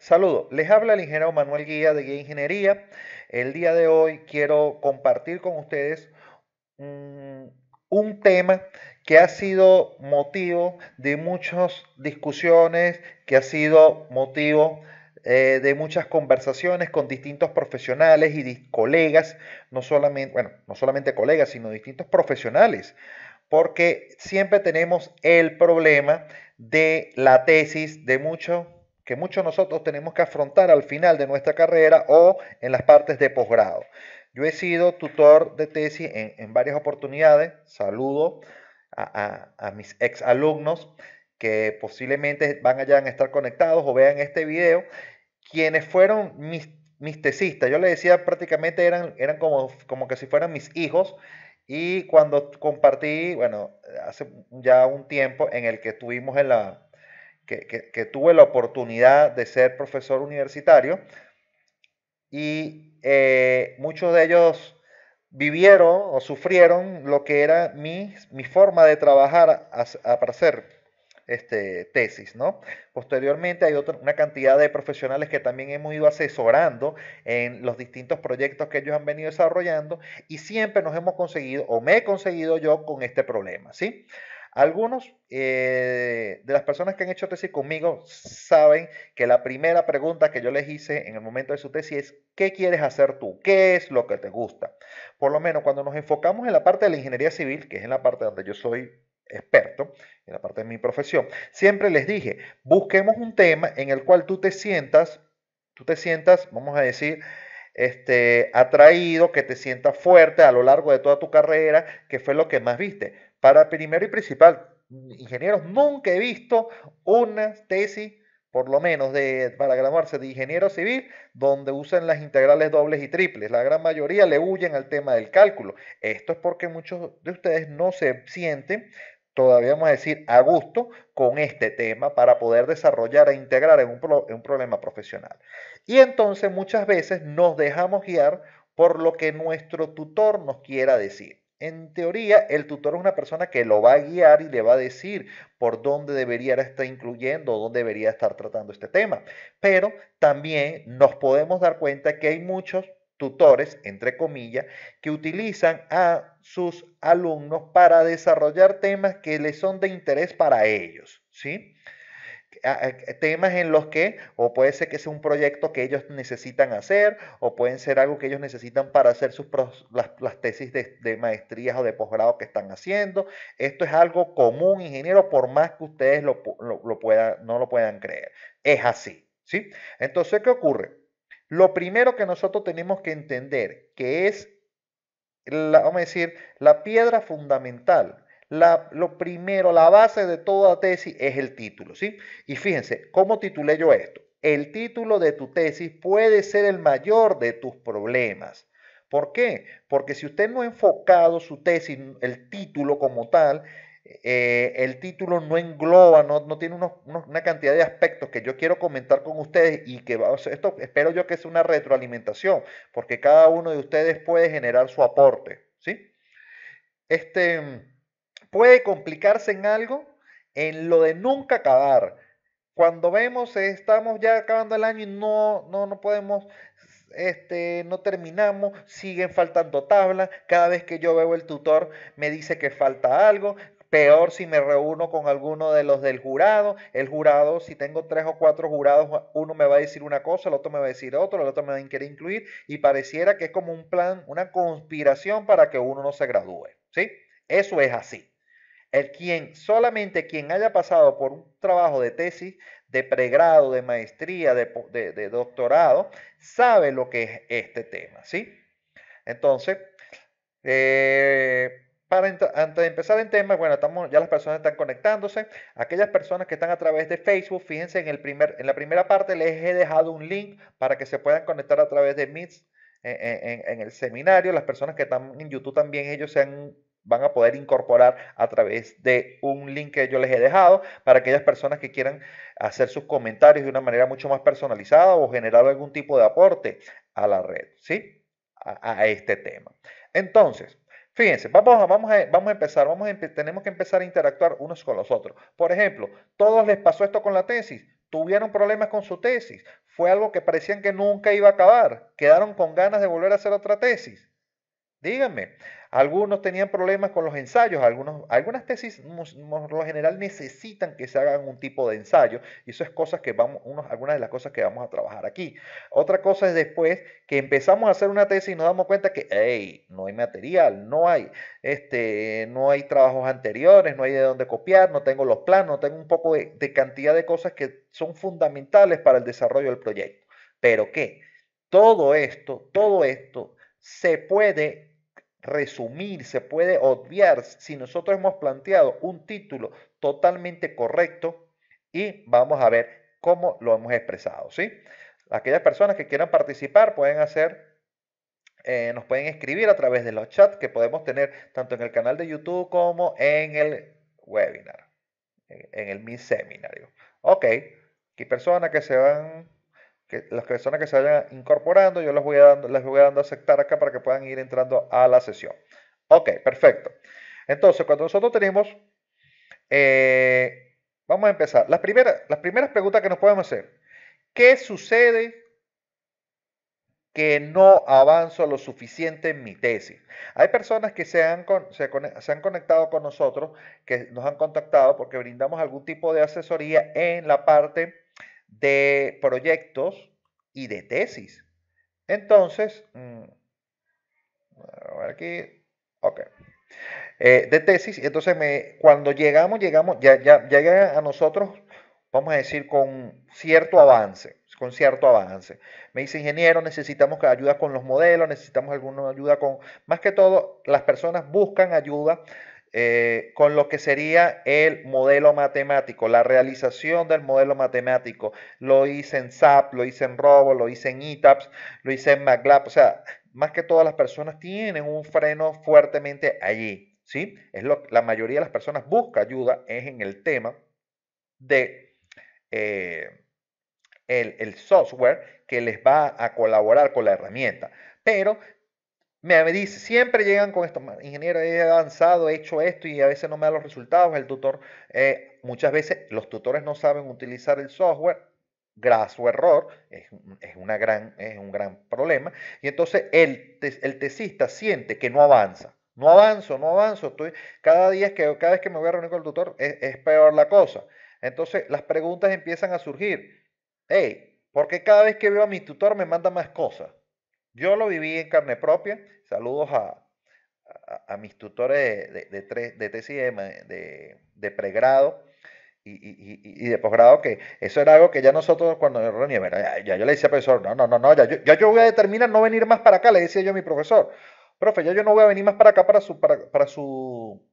Saludos, les habla el ingeniero Manuel Guía de Guía Ingeniería. El día de hoy quiero compartir con ustedes un tema que ha sido motivo de muchas discusiones, que ha sido motivo eh, de muchas conversaciones con distintos profesionales y colegas, no solamente, bueno, no solamente colegas, sino distintos profesionales, porque siempre tenemos el problema de la tesis de muchos que muchos nosotros tenemos que afrontar al final de nuestra carrera o en las partes de posgrado. Yo he sido tutor de tesis en, varias oportunidades. Saludo a, mis ex alumnos que posiblemente van allá a estar conectados o vean este video, quienes fueron mis, mis tesistas. Yo les decía prácticamente eran, eran como, como que si fueran mis hijos. Y cuando compartí, bueno, hace ya un tiempo en el que estuvimos en la, que, tuve la oportunidad de ser profesor universitario y eh, muchos de ellos vivieron o sufrieron lo que era mi, forma de trabajar para hacer este, tesis. ¿no? Posteriormente hay una cantidad de profesionales que también hemos ido asesorando en los distintos proyectos que ellos han venido desarrollando y siempre nos hemos conseguido o me he conseguido yo con este problema. ¿sí? Algunos eh, de las personas que han hecho tesis conmigo saben que la primera pregunta que yo les hice en el momento de su tesis es, ¿qué quieres hacer tú? ¿Qué es lo que te gusta? Por lo menos cuando nos enfocamos en la parte de la ingeniería civil, que es en la parte donde yo soy experto, en la parte de mi profesión, siempre les dije, busquemos un tema en el cual tú te sientas, tú te sientas, vamos a decir, este, atraído, que te sientas fuerte a lo largo de toda tu carrera, que fue lo que más viste para primero y principal, ingenieros, nunca he visto una tesis, por lo menos de, para graduarse de ingeniero civil, donde usen las integrales dobles y triples. La gran mayoría le huyen al tema del cálculo. Esto es porque muchos de ustedes no se sienten todavía vamos a decir, a gusto con este tema para poder desarrollar e integrar en un, problema profesional. Y entonces muchas veces nos dejamos guiar por lo que nuestro tutor nos quiera decir. En teoría, el tutor es una persona que lo va a guiar y le va a decir por dónde debería estar incluyendo o dónde debería estar tratando este tema. Pero también nos podemos dar cuenta que hay muchos tutores, entre comillas, que utilizan a sus alumnos para desarrollar temas que les son de interés para ellos, ¿sí? temas en los que, o puede ser que sea un proyecto que ellos necesitan hacer, o pueden ser algo que ellos necesitan para hacer sus, las, tesis de, de, maestrías o de posgrado que están haciendo. Esto es algo común, ingeniero, por más que ustedes no lo puedan creer. Es así, ¿sí? Entonces, ¿qué ocurre? Lo primero que nosotros tenemos que entender, que es, vamos a decir, la piedra fundamental lo primero, la base de toda tesis es el título, ¿sí? Y fíjense, ¿cómo titulé yo esto? El título de tu tesis puede ser el mayor de tus problemas. ¿Por qué? Porque si usted no ha enfocado su tesis, el título como tal, eh, el título no engloba, no, tiene una cantidad de aspectos que yo quiero comentar con ustedes y que va, esto espero yo que sea una retroalimentación, porque cada uno de ustedes puede generar su aporte, ¿sí? Este, puede complicarse en algo, en lo de nunca acabar. Cuando vemos, eh, estamos ya acabando el año y no, no, no podemos este, no terminamos, siguen faltando tablas, cada vez que yo veo el tutor me dice que falta algo, peor si me reúno con alguno de los del jurado, el jurado, si tengo tres o cuatro jurados, uno me va a decir una cosa, el otro me va a decir otro, el otro me va a querer incluir y pareciera que es como un plan, una conspiración para que uno no se gradúe, ¿sí? Eso es así. El quien, solamente quien haya pasado por un trabajo de tesis, de pregrado, de maestría, de, doctorado, sabe lo que es este tema, ¿sí? Entonces, eh, para antes de empezar el tema, bueno, estamos, ya las personas están conectándose. Aquellas personas que están a través de Facebook, fíjense en, el primer, en la primera parte les he dejado un link para que se puedan conectar a través de Mits eh, eh, en, en el seminario. Las personas que están en YouTube también, ellos se han van a poder incorporar a través de un link que yo les he dejado para aquellas personas que quieran hacer sus comentarios de una manera mucho más personalizada o generar algún tipo de aporte a la red, ¿sí? A, este tema. Entonces, fíjense, vamos a, vamos a, vamos a empezar, vamos tenemos que empezar a interactuar unos con los otros. Por ejemplo, ¿todos les pasó esto con la tesis? ¿Tuvieron problemas con su tesis? ¿Fue algo que parecían que nunca iba a acabar? ¿Quedaron con ganas de volver a hacer otra tesis? Díganme, algunos tenían problemas con los ensayos, algunos, algunas tesis por lo general necesitan que se hagan un tipo de ensayo y eso es cosas que vamos, algunas de las cosas que vamos a trabajar aquí. Otra cosa es después que empezamos a hacer una tesis y nos damos cuenta que, no hay material, no hay, este, no hay trabajos anteriores, no hay de dónde copiar, no tengo los planos, no tengo un poco de, de cantidad de cosas que son fundamentales para el desarrollo del proyecto. Pero que todo esto, todo esto se puede resumir, se puede obviar si nosotros hemos planteado un título totalmente correcto y vamos a ver cómo lo hemos expresado. ¿sí? Aquellas personas que quieran participar pueden hacer, eh, nos pueden escribir a través de los chats que podemos tener tanto en el canal de YouTube como en el webinar, en el mi seminario. Ok, aquí personas que se van las personas que se vayan incorporando, yo les voy, a dando, les voy a aceptar acá para que puedan ir entrando a la sesión. Ok, perfecto. Entonces, cuando nosotros tenemos, eh, vamos a empezar. Las primeras, las primeras preguntas que nos podemos hacer. ¿Qué sucede que no avanzo lo suficiente en mi tesis. Hay personas que se, han conectado con nosotros, que nos han contactado porque brindamos algún tipo de asesoría en la parte de proyectos y de tesis. Entonces, mm, aquí, ok. Eh, de tesis, entonces me, cuando llegamos, llegamos, ya, ya llega a nosotros, vamos a decir, con cierto avance, con cierto avance. Me dice, ingeniero, necesitamos ayuda con los modelos, necesitamos alguna ayuda con, más que todo, las personas buscan ayuda eh, con lo que sería el modelo matemático, la realización del modelo matemático. Lo hice en SAP, lo hice en Robo, lo hice en ETAPS, lo hice en MATLAB. O sea, más que todas las personas tienen un freno fuertemente allí. ¿sí? Es lo, la mayoría de las personas busca ayuda es en el tema de eh, el, el software que les va a colaborar con la herramienta. Pero me dice, siempre llegan con esto, ingeniero, he avanzado, he hecho esto y a veces no me da los resultados. El tutor, eh, muchas veces los tutores no saben utilizar el software, graso error, es, es, una gran, es un gran problema. Y entonces el, el tesista siente que no avanza. No avanzo, no avanzo. Estoy, cada, día que, cada vez que me voy a reunir con el tutor es, es peor la cosa. Entonces las preguntas empiezan a surgir. Hey, ¿por qué cada vez que veo a mi tutor me manda más cosas? Yo lo viví en carne propia. Saludos a, mis tutores de, TCM, de, pregrado y, de posgrado, que eso era algo que ya nosotros cuando yo ya, ya, yo le decía al profesor, no, no, no, no, ya, yo voy a determinar no venir más para acá, le decía yo a mi profesor, profe, ya yo no voy a venir más para acá para su, para, para su,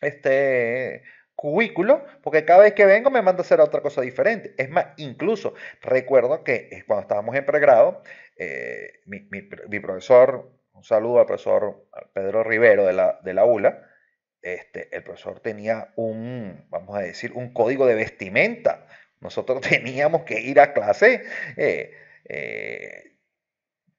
este, cubículo, porque cada vez que vengo me manda a hacer otra cosa diferente. Es más, incluso recuerdo que eh, cuando estábamos en pregrado, eh, mi, profesor, un saludo al profesor Pedro Rivero de la, ULA, este, el profesor tenía un, vamos a decir, un código de vestimenta. Nosotros teníamos que ir a clase eh,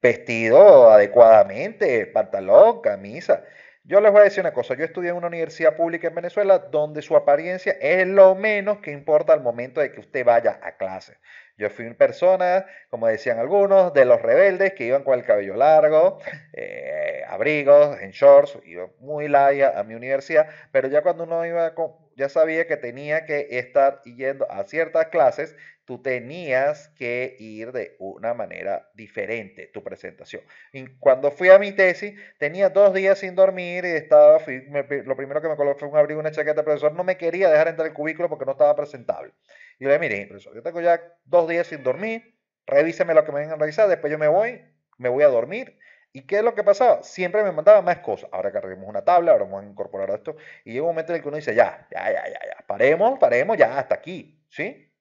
vestido adecuadamente, pantalón, camisa. Yo les voy a decir una cosa, yo estudié en una universidad pública en Venezuela donde su apariencia es lo menos que importa al momento de que usted vaya a clase. Yo fui una persona, como decían algunos, de los rebeldes que iban con el cabello largo, eh, abrigos, en shorts, iba muy laya a mi universidad, pero ya cuando uno iba con, ya sabía que tenía que estar yendo a ciertas clases, tú tenías que ir de una manera diferente tu presentación. Y cuando fui a mi tesis, tenía dos días sin dormir y estaba, lo primero que me colocó fue un abrigo, una chaqueta. El profesor no me quería dejar entrar el cubículo porque no estaba presentable. Y le dije, mire, profesor, yo tengo ya dos días sin dormir, revíseme lo que me vengan a revisar, después yo me voy, me voy a dormir. ¿Y qué es lo que pasaba? Siempre me mandaban más cosas. Ahora carguemos una tabla, ahora vamos a incorporar esto. Y llega un momento en el que uno dice, ya, ya, ya, ya, ya, paremos, paremos, ya, hasta aquí, ¿sí?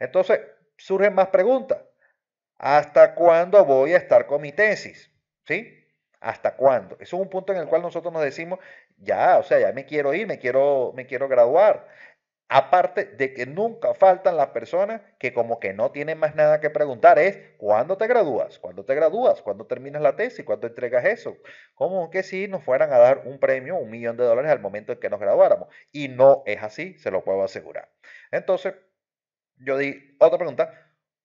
Entonces, surgen más preguntas. ¿Hasta cuándo voy a estar con mi tesis? ¿Sí? ¿Hasta cuándo? Eso es un punto en el cual nosotros nos decimos, ya, o sea, ya me quiero ir, me quiero, me quiero graduar. Aparte de que nunca faltan las personas que como que no tienen más nada que preguntar, es ¿cuándo te gradúas? ¿Cuándo te gradúas? ¿Cuándo terminas la tesis? ¿Cuándo entregas eso? Como que si nos fueran a dar un premio, un millón de dólares al momento en que nos graduáramos. Y no es así, se lo puedo asegurar. Entonces, yo di otra pregunta,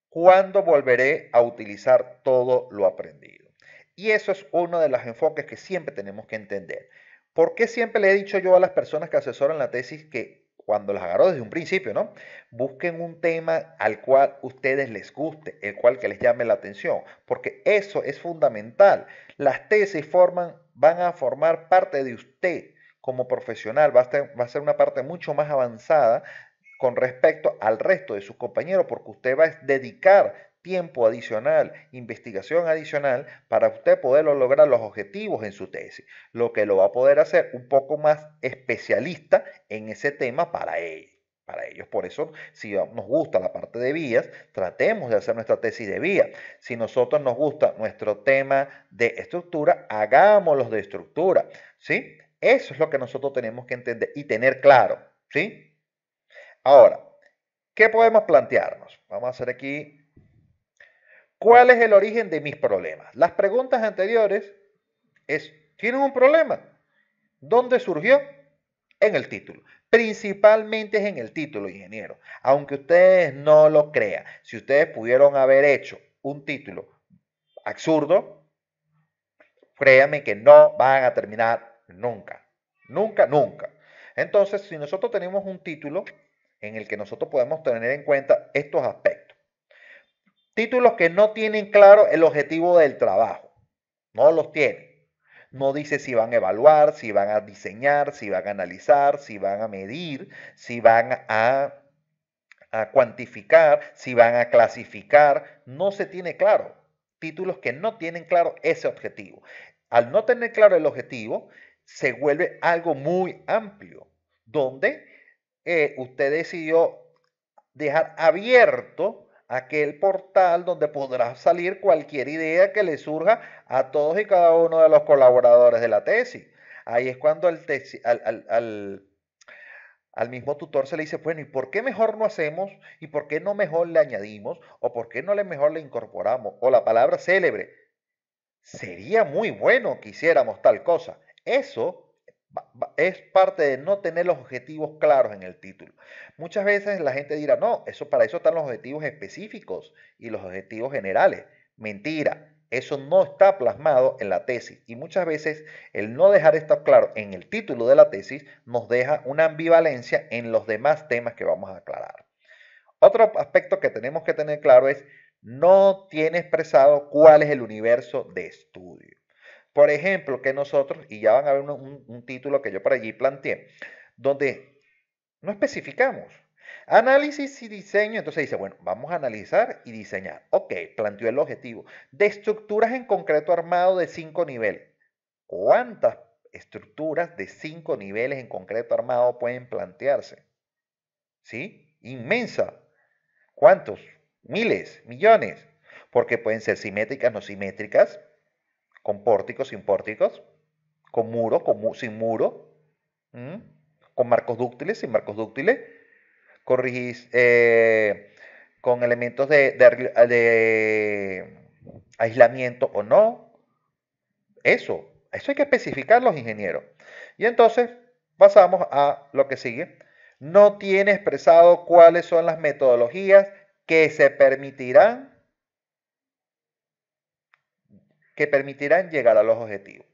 ¿cuándo volveré a utilizar todo lo aprendido? Y eso es uno de los enfoques que siempre tenemos que entender. ¿Por qué siempre le he dicho yo a las personas que asesoran la tesis que cuando las agarró desde un principio, ¿no? Busquen un tema al cual ustedes les guste, el cual que les llame la atención, porque eso es fundamental. Las tesis forman, van a formar parte de usted como profesional, va va a ser una parte mucho más avanzada con respecto al resto de sus compañeros, porque usted va a dedicar tiempo adicional, investigación adicional para usted poder lograr los objetivos en su tesis, lo que lo va a poder hacer un poco más especialista en ese tema para él para ellos. Por eso, si nos gusta la parte de vías, tratemos de hacer nuestra tesis de vías. Si nosotros nos gusta nuestro tema de estructura, hagámoslos de estructura, ¿sí? Eso es lo que nosotros tenemos que entender y tener claro, ¿sí? Ahora, ¿qué podemos plantearnos? Vamos a hacer aquí, ¿cuál es el origen de mis problemas? Las preguntas anteriores es, ¿tienen un problema? ¿Dónde surgió? En el título. Principalmente es en el título, ingeniero. Aunque ustedes no lo crean, si ustedes pudieron haber hecho un título absurdo, créanme que no van a terminar nunca. Nunca, nunca. Entonces, si nosotros tenemos un título en el que nosotros podemos tener en cuenta estos aspectos. Títulos que no tienen claro el objetivo del trabajo. No los tienen. No dice si van a evaluar, si van a diseñar, si van a analizar, si van a medir, si van a, a cuantificar, si van a clasificar. No se tiene claro. Títulos que no tienen claro ese objetivo. Al no tener claro el objetivo, se vuelve algo muy amplio, donde eh, usted decidió dejar abierto aquel portal donde podrá salir cualquier idea que le surja a todos y cada uno de los colaboradores de la tesis. Ahí es cuando al, al, al, mismo tutor se le dice, bueno, ¿y por qué mejor no hacemos? ¿Y por qué no mejor le añadimos? ¿O por qué no le mejor le incorporamos? O la palabra célebre. Sería muy bueno que hiciéramos tal cosa. Eso es parte de no tener los objetivos claros en el título. Muchas veces la gente dirá, no, eso, para eso están los objetivos específicos y los objetivos generales. Mentira, eso no está plasmado en la tesis. Y muchas veces el no dejar esto claro en el título de la tesis nos deja una ambivalencia en los demás temas que vamos a aclarar. Otro aspecto que tenemos que tener claro es, no tiene expresado cuál es el universo de estudio. Por ejemplo, que nosotros, y ya van a ver un, título que yo por allí planteé, donde no especificamos. Análisis y diseño. Entonces dice, bueno, vamos a analizar y diseñar. Ok, planteó el objetivo. De estructuras en concreto armado de cinco niveles. ¿Cuántas estructuras de cinco niveles en concreto armado pueden plantearse? ¿Sí? Inmensa. ¿Cuántos? Miles, millones. Porque pueden ser simétricas, no simétricas, con pórticos, sin pórticos, con muro, sin muro, con marcos dúctiles, sin marcos dúctiles, eh, con, elementos de, de aislamiento o no. Eso, eso hay que especificar los ingenieros. Y entonces pasamos a lo que sigue. No tiene expresado cuáles son las metodologías que se permitirán que permitirán llegar a los objetivos.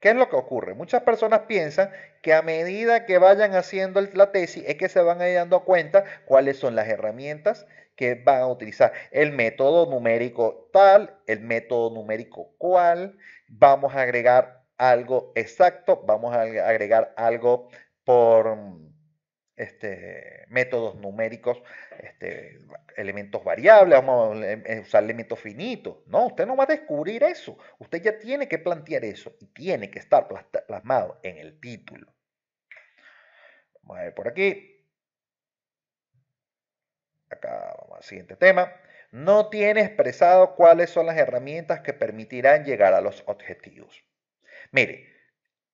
¿Qué es lo que ocurre? Muchas personas piensan que a medida que vayan haciendo la tesis es que se van a ir dando cuenta cuáles son las herramientas que van a utilizar. El método numérico tal, el método numérico cual, vamos a agregar algo exacto, vamos a agregar algo por este, métodos numéricos, este, elementos variables, vamos a eh, usar elementos finitos. No, usted no va a descubrir eso. Usted ya tiene que plantear eso y tiene que estar plasmado en el título. Vamos a ver por aquí. Acá vamos al siguiente tema. No tiene expresado cuáles son las herramientas que permitirán llegar a los objetivos. Mire,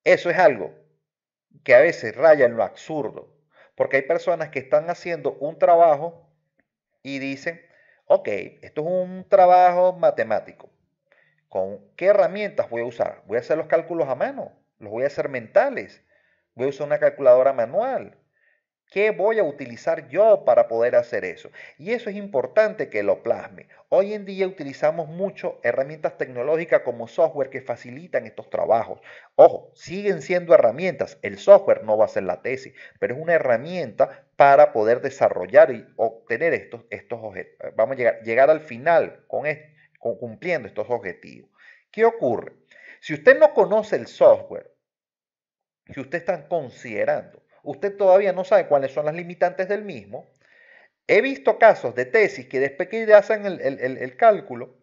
eso es algo que a veces raya en lo absurdo, porque hay personas que están haciendo un trabajo y dicen, ok, esto es un trabajo matemático. ¿Con qué herramientas voy a usar? Voy a hacer los cálculos a mano, los voy a hacer mentales, voy a usar una calculadora manual, ¿Qué voy a utilizar yo para poder hacer eso? Y eso es importante que lo plasme. Hoy en día utilizamos mucho herramientas tecnológicas como software que facilitan estos trabajos. Ojo, siguen siendo herramientas. El software no va a ser la tesis, pero es una herramienta para poder desarrollar y obtener estos, estos objetivos. Vamos a llegar, llegar al final con, con cumpliendo estos objetivos. ¿Qué ocurre? Si usted no conoce el software si usted está considerando, usted todavía no sabe cuáles son las limitantes del mismo. He visto casos de tesis que después que hacen el, cálculo,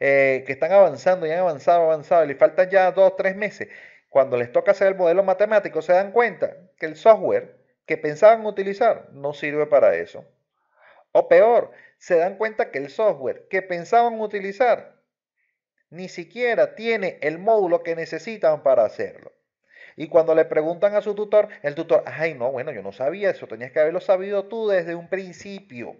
eh, que están avanzando y han avanzado, avanzado, y le faltan ya dos o tres meses, cuando les toca hacer el modelo matemático, se dan cuenta que el software que pensaban utilizar no sirve para eso. O peor, se dan cuenta que el software que pensaban utilizar ni siquiera tiene el módulo que necesitan para hacerlo. Y cuando le preguntan a su tutor, el tutor, ay, no, bueno, yo no sabía eso, tenías que haberlo sabido tú desde un principio.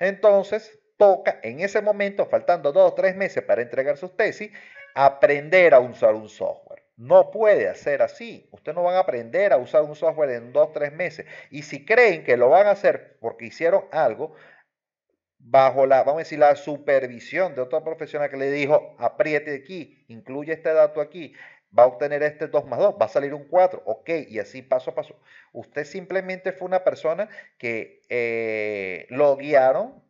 Entonces, toca en ese momento, faltando dos o tres meses para entregar sus tesis, aprender a usar un software. No puede hacer así. Ustedes no van a aprender a usar un software en dos o tres meses. Y si creen que lo van a hacer porque hicieron algo, bajo la, vamos a decir, la supervisión de otra profesional que le dijo, apriete aquí, incluye este dato aquí, va a obtener este 2 más 2, va a salir un 4, ok, y así paso a paso. Usted simplemente fue una persona que eh, lo guiaron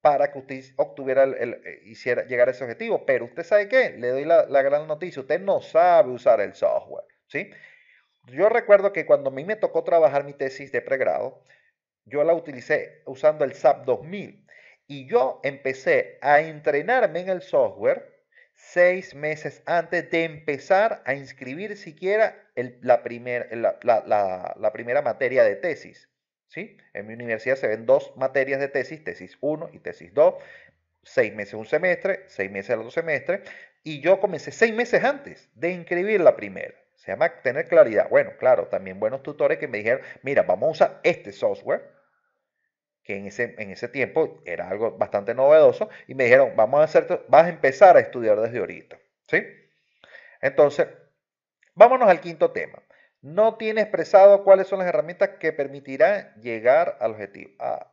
para que usted obtuviera eh, hiciera, llegar a ese objetivo. Pero usted sabe qué, le doy la, la, gran noticia, usted no sabe usar el software, ¿sí? Yo recuerdo que cuando a mí me tocó trabajar mi tesis de pregrado, yo la utilicé usando el SAP 2000 y yo empecé a entrenarme en el software seis meses antes de empezar a inscribir siquiera la, la, primera materia de tesis. ¿sí? En mi universidad se ven dos materias de tesis, tesis 1 y tesis 2, seis meses un semestre, seis meses el otro semestre, y yo comencé seis meses antes de inscribir la primera. Se llama tener claridad. Bueno, claro, también buenos tutores que me dijeron, mira, vamos a usar este software, que en ese, tiempo era algo bastante novedoso, y me dijeron, vamos a hacer, vas a empezar a estudiar desde ahorita. ¿sí? Entonces, vámonos al quinto tema. No tiene expresado cuáles son las herramientas que permitirán llegar al objetivo. Ah,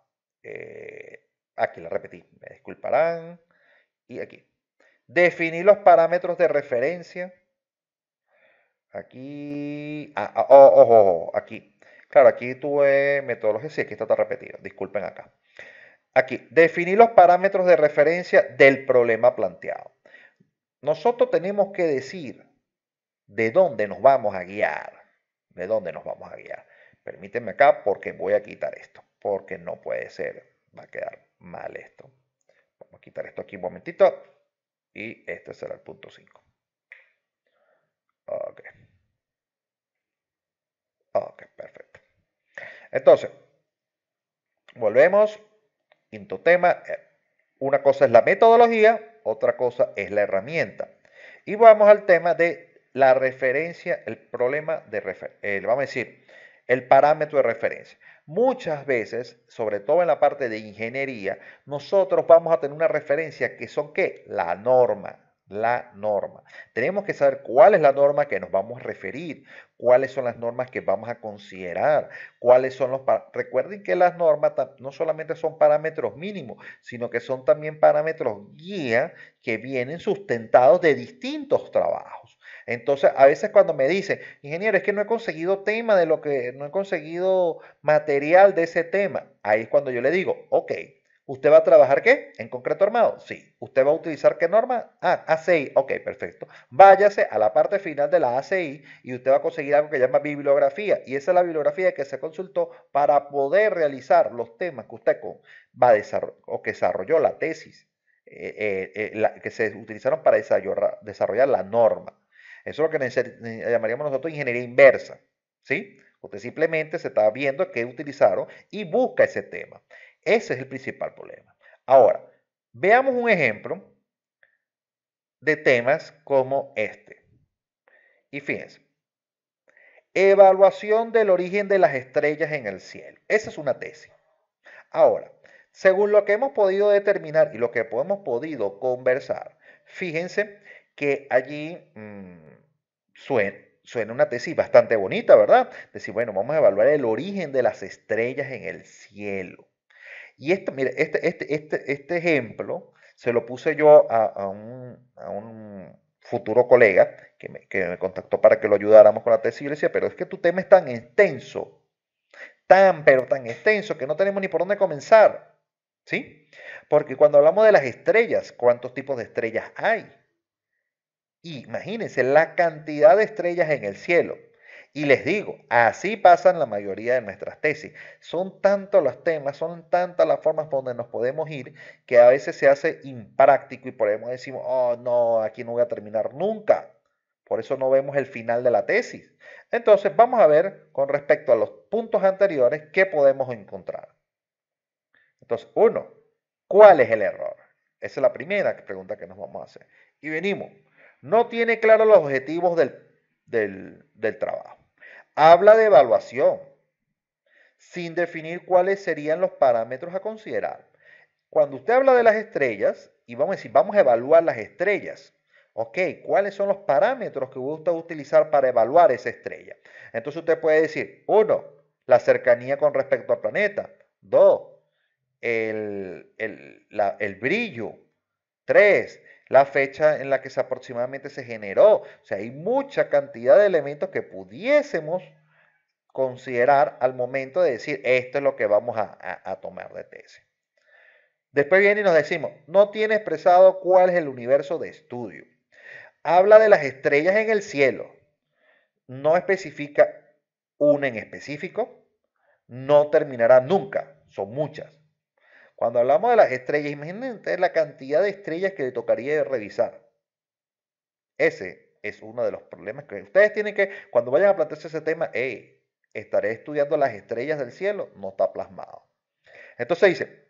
eh, aquí la repetí, me disculparán. Y aquí. Definir los parámetros de referencia. Aquí. Ah, ah oh ojo, aquí. Claro, aquí tuve eh, metodología, sí, aquí está repetido, disculpen acá. Aquí, definir los parámetros de referencia del problema planteado. Nosotros tenemos que decir de dónde nos vamos a guiar, de dónde nos vamos a guiar. Permítanme acá porque voy a quitar esto, porque no puede ser, va a quedar mal esto. Vamos a quitar esto aquí un momentito y este será el punto 5. Ok. Ok, perfecto. Entonces, volvemos, quinto tema, eh, una cosa es la metodología, otra cosa es la herramienta. Y vamos al tema de la referencia, el problema de referencia, vamos a decir, el parámetro de referencia. Muchas veces, sobre todo en la parte de ingeniería, nosotros vamos a tener una referencia que son qué? La norma la norma. Tenemos que saber cuál es la norma que nos vamos a referir, cuáles son las normas que vamos a considerar, cuáles son los... Recuerden que las normas no solamente son parámetros mínimos, sino que son también parámetros guía que vienen sustentados de distintos trabajos. Entonces, a veces cuando me dicen, ingeniero, es que no he conseguido tema de lo que, no he conseguido material de ese tema, ahí es cuando yo le digo, ok, ¿Usted va a trabajar qué? ¿En concreto armado? Sí. ¿Usted va a utilizar qué norma? Ah, ACI. Ok, perfecto. Váyase a la parte final de la ACI y usted va a conseguir algo que llama bibliografía. Y esa es la bibliografía que se consultó para poder realizar los temas que usted va a desarrollar o que desarrolló la tesis, eh, eh, eh, que se utilizaron para desarrollar, desarrollar la norma. Eso es lo que llamaríamos nosotros ingeniería inversa. ¿Sí? Usted simplemente se está viendo qué utilizaron y busca ese tema. Ese es el principal problema. Ahora, veamos un ejemplo de temas como este. Y fíjense, evaluación del origen de las estrellas en el cielo. Esa es una tesis. Ahora, según lo que hemos podido determinar y lo que hemos podido conversar, fíjense que allí mm, suena, una tesis bastante bonita, ¿verdad? Decir, bueno, vamos a evaluar el origen de las estrellas en el cielo. Y este, mire, este, este, este, este ejemplo se lo puse yo a, un, futuro colega que me, contactó para que lo ayudáramos con la tesis y le decía, pero es que tu tema es tan extenso, tan, pero tan extenso que no tenemos ni por dónde comenzar. ¿Sí? Porque cuando hablamos de las estrellas, ¿cuántos tipos de estrellas hay? Y imagínense la cantidad de estrellas en el cielo. Y les digo, así pasan la mayoría de nuestras tesis. Son tantos los temas, son tantas las formas donde nos podemos ir que a veces se hace impráctico y podemos decir, oh no, aquí no voy a terminar nunca. Por eso no vemos el final de la tesis. Entonces vamos a ver con respecto a los puntos anteriores qué podemos encontrar. Entonces, uno, ¿cuál es el error? Esa es la primera pregunta que nos vamos a hacer. Y venimos, no tiene claro los objetivos del trabajo habla de evaluación, sin definir cuáles serían los parámetros a considerar. Cuando usted habla de las estrellas, y vamos a decir, vamos a evaluar las estrellas, ¿ok? ¿Cuáles son los parámetros que usted utilizar para evaluar esa estrella? Entonces usted puede decir, uno, la cercanía con respecto al planeta, dos, el, el, el brillo, tres, la fecha en la que se aproximadamente se generó. O sea, hay mucha cantidad de elementos que pudiésemos considerar al momento de decir esto es lo que vamos a, tomar de tesis. Después viene y nos decimos, no tiene expresado cuál es el universo de estudio. Habla de las estrellas en el cielo. No especifica una en específico. No terminará nunca. Son muchas. Cuando hablamos de las estrellas, imagínense la cantidad de estrellas que le tocaría revisar. Ese es uno de los problemas que ustedes tienen que, cuando vayan a plantearse ese tema, estaré estudiando las estrellas del cielo, no está plasmado. Entonces dice,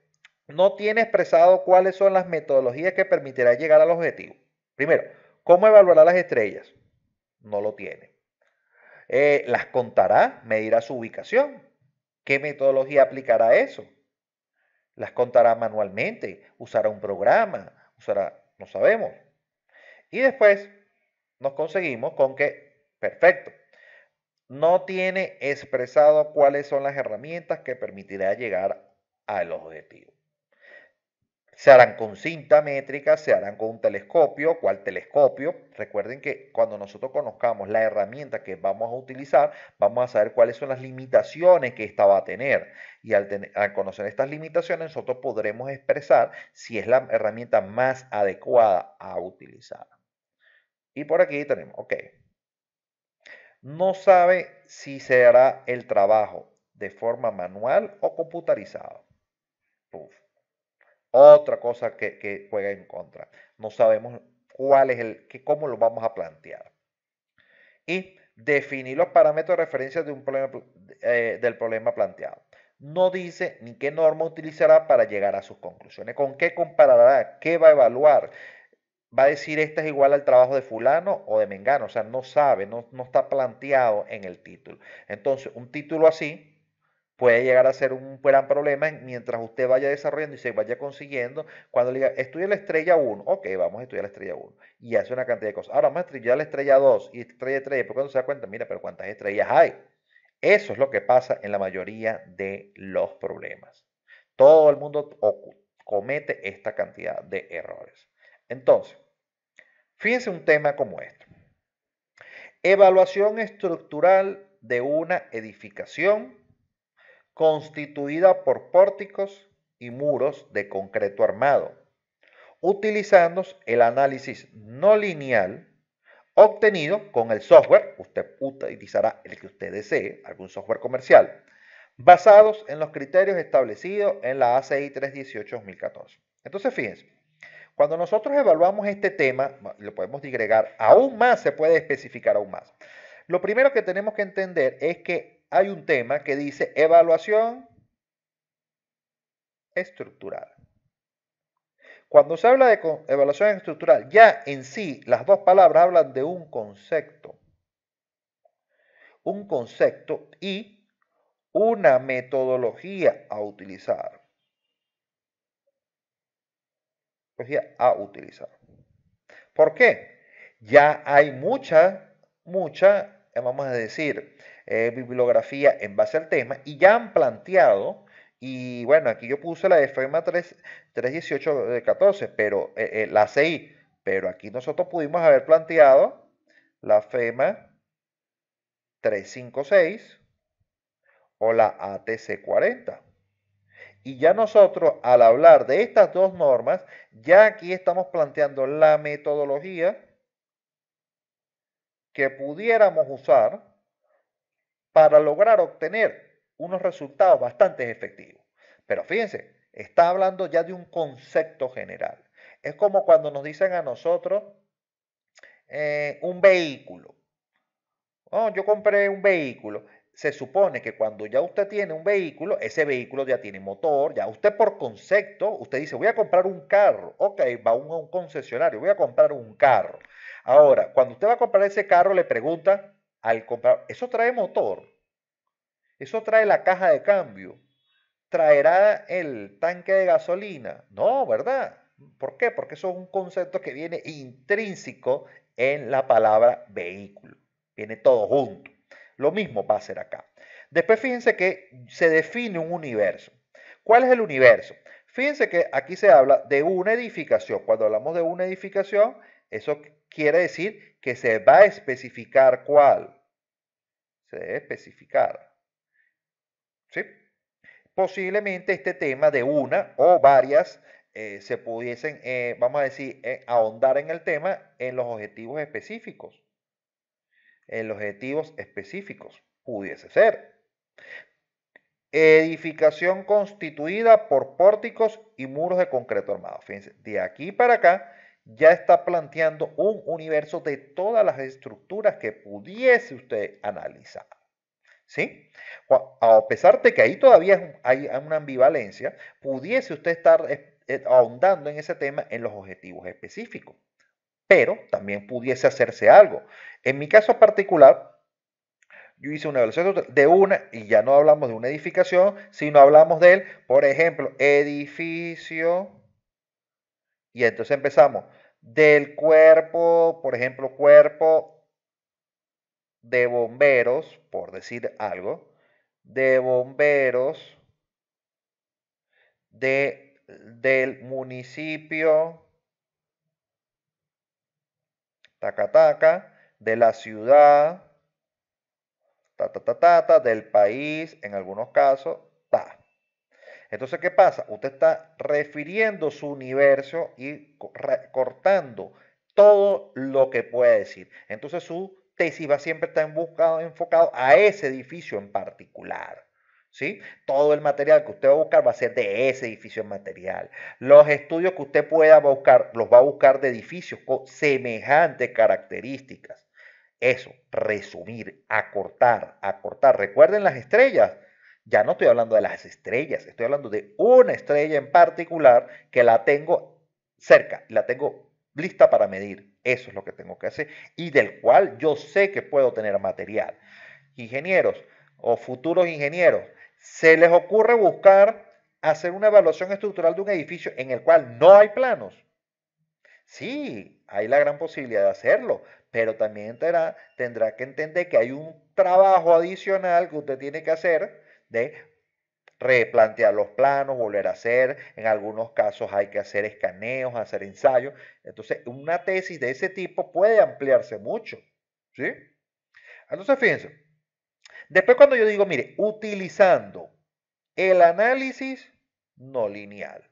no tiene expresado cuáles son las metodologías que permitirá llegar al objetivo. Primero, ¿cómo evaluará las estrellas? No lo tiene. Eh, las contará, medirá su ubicación. ¿Qué metodología aplicará eso? las contará manualmente, usará un programa, usará, no sabemos. Y después nos conseguimos con que, perfecto, no tiene expresado cuáles son las herramientas que permitirá llegar al objetivo. Se harán con cinta métrica, se harán con un telescopio, ¿cuál telescopio? Recuerden que cuando nosotros conozcamos la herramienta que vamos a utilizar, vamos a saber cuáles son las limitaciones que esta va a tener. Y al, conocer estas limitaciones, nosotros podremos expresar si es la herramienta más adecuada a utilizar. Y por aquí tenemos, ok. No sabe si se hará el trabajo de forma manual o computarizado. Otra cosa que, juega en contra. No sabemos cuál es el, que, cómo lo vamos a plantear. Y definir los parámetros de referencia de un problema, eh, del problema planteado. No dice ni qué norma utilizará para llegar a sus conclusiones, con qué comparará, qué va a evaluar. Va a decir esta es igual al trabajo de fulano o de mengano, o sea, no sabe, no, no está planteado en el título. Entonces, un título así puede llegar a ser un gran problema mientras usted vaya desarrollando y se vaya consiguiendo. Cuando le diga, estudia la estrella 1, ok, vamos a estudiar la estrella 1. Y hace una cantidad de cosas. Ahora vamos a la estrella 2 y estrella 3, porque cuando se da cuenta, mira, pero cuántas estrellas hay. Eso es lo que pasa en la mayoría de los problemas. Todo el mundo comete esta cantidad de errores. Entonces, fíjense un tema como este. Evaluación estructural de una edificación constituida por pórticos y muros de concreto armado, utilizando el análisis no lineal obtenido con el software, usted utilizará el que usted desee, algún software comercial, basados en los criterios establecidos en la ACI 318-2014. Entonces, fíjense, cuando nosotros evaluamos este tema, lo podemos digregar aún más, se puede especificar aún más. Lo primero que tenemos que entender es que hay un tema que dice evaluación estructural. Cuando se habla de evaluación estructural, ya en sí las dos palabras hablan de un concepto. Un concepto y una metodología a utilizar. Metodología a utilizar. ¿Por qué? Ya hay mucha, mucha, eh, vamos a decir, eh, bibliografía en base al tema y ya han planteado, y bueno, aquí yo puse la FEMA 318-14, de pero eh, eh, la CI, pero aquí nosotros pudimos haber planteado la FEMA 356 o la ATC 40. Y ya nosotros, al hablar de estas dos normas, ya aquí estamos planteando la metodología que pudiéramos usar para lograr obtener unos resultados bastante efectivos. Pero fíjense, está hablando ya de un concepto general. Es como cuando nos dicen a nosotros eh, un vehículo. Oh, yo compré un vehículo. Se supone que cuando ya usted tiene un vehículo, ese vehículo ya tiene motor, ya usted por concepto, usted dice, voy a comprar un carro. Ok, va a un concesionario, voy a comprar un carro. Ahora, cuando usted va a comprar ese carro, le pregunta, al comprar. Eso trae motor, eso trae la caja de cambio, traerá el tanque de gasolina. No, ¿verdad? ¿Por qué? Porque eso es un concepto que viene intrínseco en la palabra vehículo. Viene todo junto. Lo mismo va a ser acá. Después fíjense que se define un universo. ¿Cuál es el universo? Fíjense que aquí se habla de una edificación. Cuando hablamos de una edificación, eso quiere decir que se va a especificar cuál se debe especificar. ¿Sí? Posiblemente este tema de una o varias eh, se pudiesen, eh, vamos a decir, eh, ahondar en el tema en los objetivos específicos. En los objetivos específicos, pudiese ser. Edificación constituida por pórticos y muros de concreto armado. Fíjense, de aquí para acá ya está planteando un universo de todas las estructuras que pudiese usted analizar. ¿Sí? A pesar de que ahí todavía hay una ambivalencia, pudiese usted estar eh, eh, ahondando en ese tema en los objetivos específicos, pero también pudiese hacerse algo. En mi caso particular, yo hice una evaluación de una, y ya no hablamos de una edificación, sino hablamos del, por ejemplo, edificio y entonces empezamos. Del cuerpo, por ejemplo, cuerpo de bomberos, por decir algo, de bomberos de, del municipio taca, de la ciudad, ta, ta, ta, ta, del país, en algunos casos, ta. Entonces, ¿qué pasa? Usted está refiriendo su universo y cortando todo lo que puede decir. Entonces, su tesis va siempre está buscado, enfocado a ese edificio en particular. ¿Sí? Todo el material que usted va a buscar va a ser de ese edificio en material. Los estudios que usted pueda buscar, los va a buscar de edificios con semejantes características. Eso, resumir, acortar, acortar. Recuerden las estrellas, ya no estoy hablando de las estrellas, estoy hablando de una estrella en particular que la tengo cerca, la tengo lista para medir. Eso es lo que tengo que hacer y del cual yo sé que puedo tener material. Ingenieros o futuros ingenieros, se les ocurre buscar hacer una evaluación estructural de un edificio en el cual no hay planos. Sí, hay la gran posibilidad de hacerlo, pero también tendrá, tendrá que entender que hay un trabajo adicional que usted tiene que hacer de replantear los planos, volver a hacer, en algunos casos hay que hacer escaneos, hacer ensayos. Entonces, una tesis de ese tipo puede ampliarse mucho, ¿sí? Entonces, fíjense, después cuando yo digo, mire, utilizando el análisis no lineal.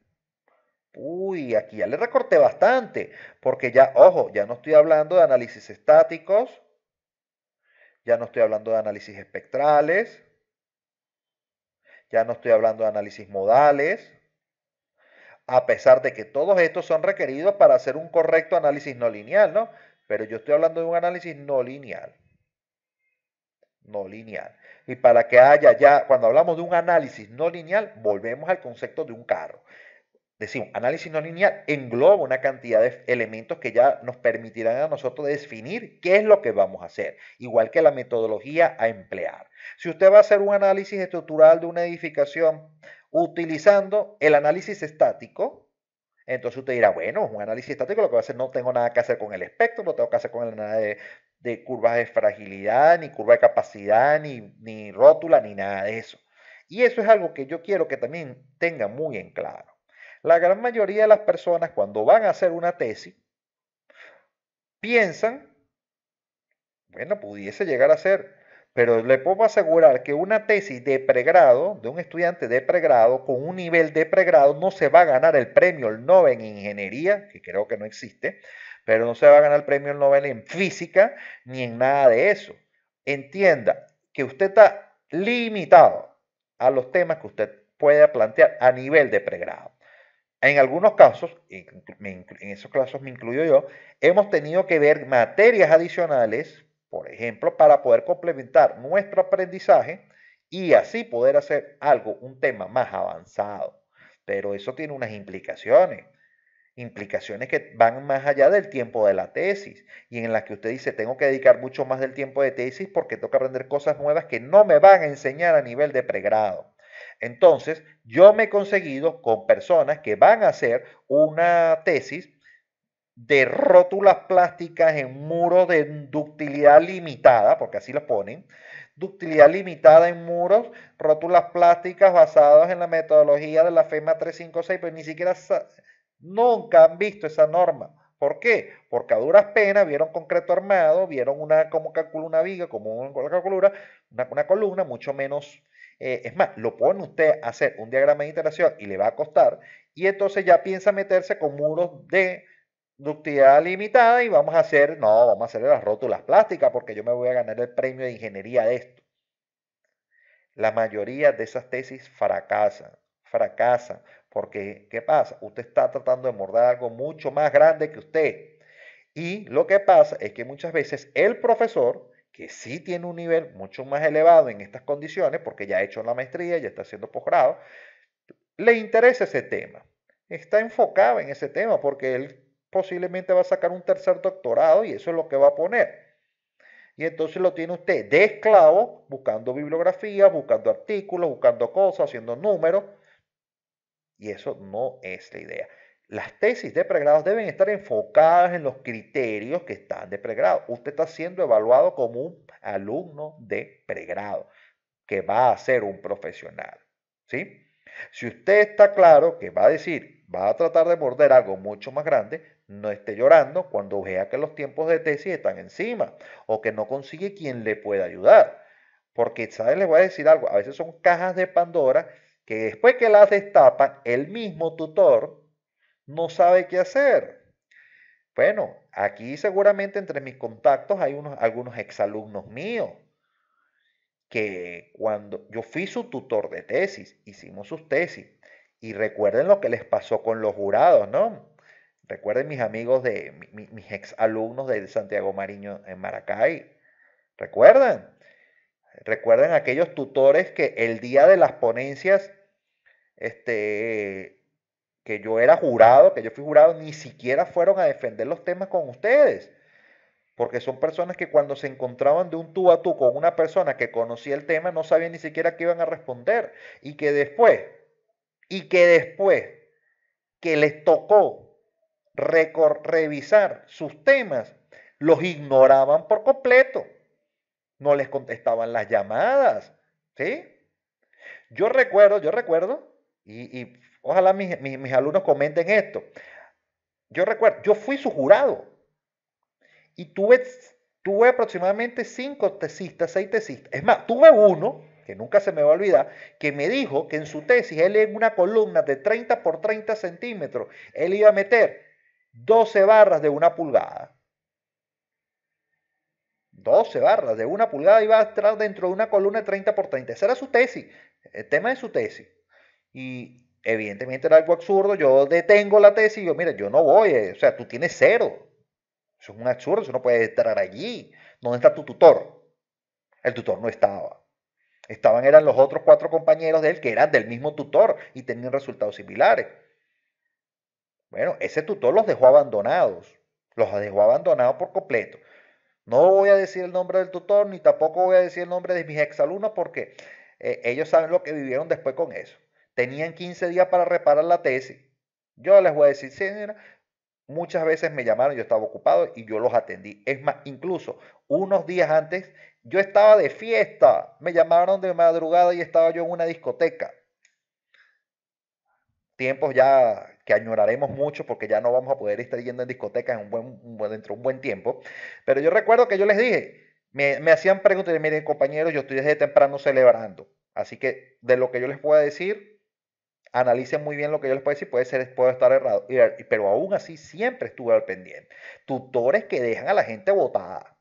Uy, aquí ya le recorté bastante, porque ya, ojo, ya no estoy hablando de análisis estáticos, ya no estoy hablando de análisis espectrales, ya no estoy hablando de análisis modales, a pesar de que todos estos son requeridos para hacer un correcto análisis no lineal, ¿no? Pero yo estoy hablando de un análisis no lineal. No lineal. Y para que haya ya, cuando hablamos de un análisis no lineal, volvemos al concepto de un carro decimos, análisis no lineal engloba una cantidad de elementos que ya nos permitirán a nosotros definir qué es lo que vamos a hacer, igual que la metodología a emplear. Si usted va a hacer un análisis estructural de una edificación utilizando el análisis estático, entonces usted dirá, bueno, un análisis estático, lo que va a hacer no tengo nada que hacer con el espectro, no tengo que hacer con el nada de, curvas de fragilidad, ni curva de capacidad, ni rótula, ni nada de eso. Y eso es algo que yo quiero que también tenga muy en claro. La gran mayoría de las personas cuando van a hacer una tesis piensan, bueno, pudiese llegar a ser, pero le puedo asegurar que una tesis de pregrado, de un estudiante de pregrado, con un nivel de pregrado, no se va a ganar el premio el Nobel en ingeniería, que creo que no existe, pero no se va a ganar el premio el Nobel en física ni en nada de eso. Entienda que usted está limitado a los temas que usted pueda plantear a nivel de pregrado. En algunos casos, en esos casos me incluyo yo, hemos tenido que ver materias adicionales, por ejemplo, para poder complementar nuestro aprendizaje y así poder hacer algo, un tema más avanzado. Pero eso tiene unas implicaciones, implicaciones que van más allá del tiempo de la tesis y en las que usted dice, tengo que dedicar mucho más del tiempo de tesis porque toca aprender cosas nuevas que no me van a enseñar a nivel de pregrado. Entonces, yo me he conseguido con personas que van a hacer una tesis de rótulas plásticas en muros de ductilidad limitada, porque así lo ponen, ductilidad limitada en muros, rótulas plásticas basadas en la metodología de la FEMA 356, pero ni siquiera nunca han visto esa norma. ¿Por qué? Porque a duras penas vieron concreto armado, vieron una, cómo calcula una viga, como calcula una columna, mucho menos eh, es más, lo pone usted a hacer un diagrama de interacción y le va a costar. Y entonces ya piensa meterse con muros de ductilidad limitada y vamos a hacer, no, vamos a hacer las rótulas plásticas porque yo me voy a ganar el premio de ingeniería de esto. La mayoría de esas tesis fracasan, fracasan, porque ¿qué pasa? Usted está tratando de morder algo mucho más grande que usted. Y lo que pasa es que muchas veces el profesor que sí tiene un nivel mucho más elevado en estas condiciones, porque ya ha hecho la maestría, ya está haciendo posgrado, le interesa ese tema. Está enfocado en ese tema porque él posiblemente va a sacar un tercer doctorado y eso es lo que va a poner. Y entonces lo tiene usted de esclavo, buscando bibliografía, buscando artículos, buscando cosas, haciendo números. Y eso no es la idea. Las tesis de pregrado deben estar enfocadas en los criterios que están de pregrado. Usted está siendo evaluado como un alumno de pregrado que va a ser un profesional. ¿sí? Si usted está claro que va a decir, va a tratar de morder algo mucho más grande, no esté llorando cuando vea que los tiempos de tesis están encima o que no consigue quien le pueda ayudar. Porque, sabes Les voy a decir algo, a veces son cajas de Pandora que después que las destapan, el mismo tutor no sabe qué hacer. Bueno, aquí seguramente entre mis contactos hay unos, algunos exalumnos míos que cuando yo fui su tutor de tesis, hicimos sus tesis, y recuerden lo que les pasó con los jurados, ¿no? Recuerden mis amigos de, mis mis exalumnos de Santiago Mariño en Maracay, ¿recuerdan? Recuerden aquellos tutores que el día de las ponencias, este, que yo era jurado, que yo fui jurado, ni siquiera fueron a defender los temas con ustedes. Porque son personas que cuando se encontraban de un tú a tú con una persona que conocía el tema, no sabían ni siquiera qué iban a responder. Y que después, y que después que les tocó revisar sus temas, los ignoraban por completo. No les contestaban las llamadas. ¿Sí? Yo recuerdo, yo recuerdo, y, y Ojalá mis, alumnos comenten esto. Yo recuerdo, yo fui su jurado y tuve, tuve aproximadamente cinco tesistas, seis tesistas. Es más, tuve uno, que nunca se me va a olvidar, que me dijo que en su tesis, él en una columna de 30 por 30 centímetros, él iba a meter 12 barras de una pulgada. 12 barras de una pulgada iba a entrar dentro de una columna de 30 por 30. Esa era su tesis, el tema de su tesis. Y evidentemente era algo absurdo, yo detengo la tesis y digo, mira, yo no voy, eh, o sea, tú tienes cero. Eso es un absurdo, eso no puede estar allí. ¿Dónde está tu tutor? El tutor no estaba. Estaban, eran los otros cuatro compañeros de él que eran del mismo tutor y tenían resultados similares. Bueno, ese tutor los dejó abandonados, los dejó abandonados por completo. No voy a decir el nombre del tutor, ni tampoco voy a decir el nombre de mis exalumnos, porque eh, ellos saben lo que vivieron después con eso. Tenían 15 días para reparar la tesis. Yo les voy a decir, señora, muchas veces me llamaron, yo estaba ocupado y yo los atendí. Es más, incluso unos días antes, yo estaba de fiesta. Me llamaron de madrugada y estaba yo en una discoteca. Tiempos ya que añoraremos mucho porque ya no vamos a poder estar yendo en discotecas dentro de un buen tiempo. Pero yo recuerdo que yo les dije, me, hacían preguntas, miren compañeros, yo estoy desde temprano celebrando. Así que de lo que yo les pueda decir, analicen muy bien lo que yo les puedo decir, puede ser, puedo estar errado, pero aún así siempre estuve al pendiente. Tutores que dejan a la gente botada,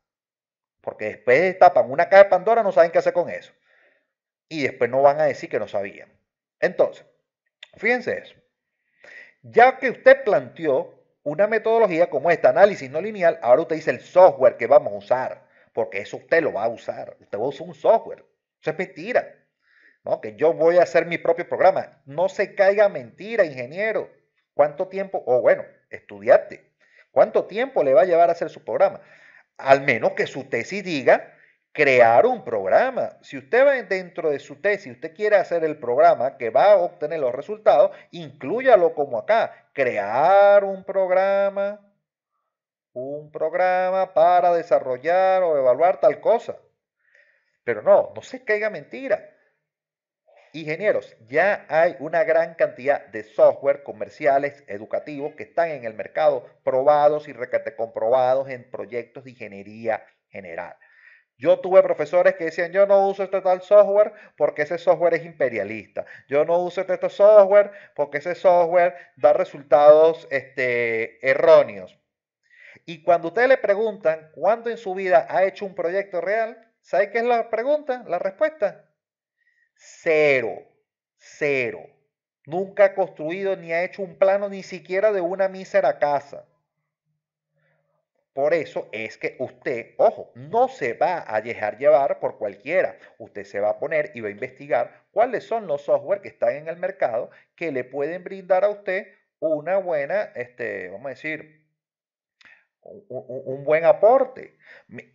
porque después tapan una caja de Pandora, no saben qué hacer con eso. Y después no van a decir que no sabían. Entonces, fíjense eso. Ya que usted planteó una metodología como esta, análisis no lineal, ahora usted dice el software que vamos a usar, porque eso usted lo va a usar. Usted va a usar un software. Eso es mentira. Que yo voy a hacer mi propio programa. No se caiga mentira, ingeniero. ¿Cuánto tiempo? O bueno, estudiante. ¿Cuánto tiempo le va a llevar a hacer su programa? Al menos que su tesis diga crear un programa. Si usted va dentro de su tesis, usted quiere hacer el programa que va a obtener los resultados, inclúyalo como acá, crear un programa, un programa para desarrollar o evaluar tal cosa. Pero no, no se caiga mentira ingenieros, ya hay una gran cantidad de software comerciales, educativos que están en el mercado, probados y comprobados en proyectos de ingeniería general. Yo tuve profesores que decían, yo no uso este tal software porque ese software es imperialista. Yo no uso este, este software porque ese software da resultados este, erróneos. Y cuando ustedes le preguntan cuándo en su vida ha hecho un proyecto real, ¿sabe qué es la pregunta? La respuesta, Cero, cero. Nunca ha construido ni ha hecho un plano ni siquiera de una mísera casa. Por eso es que usted, ojo, no se va a dejar llevar por cualquiera. Usted se va a poner y va a investigar cuáles son los software que están en el mercado que le pueden brindar a usted una buena, este, vamos a decir, un, buen aporte.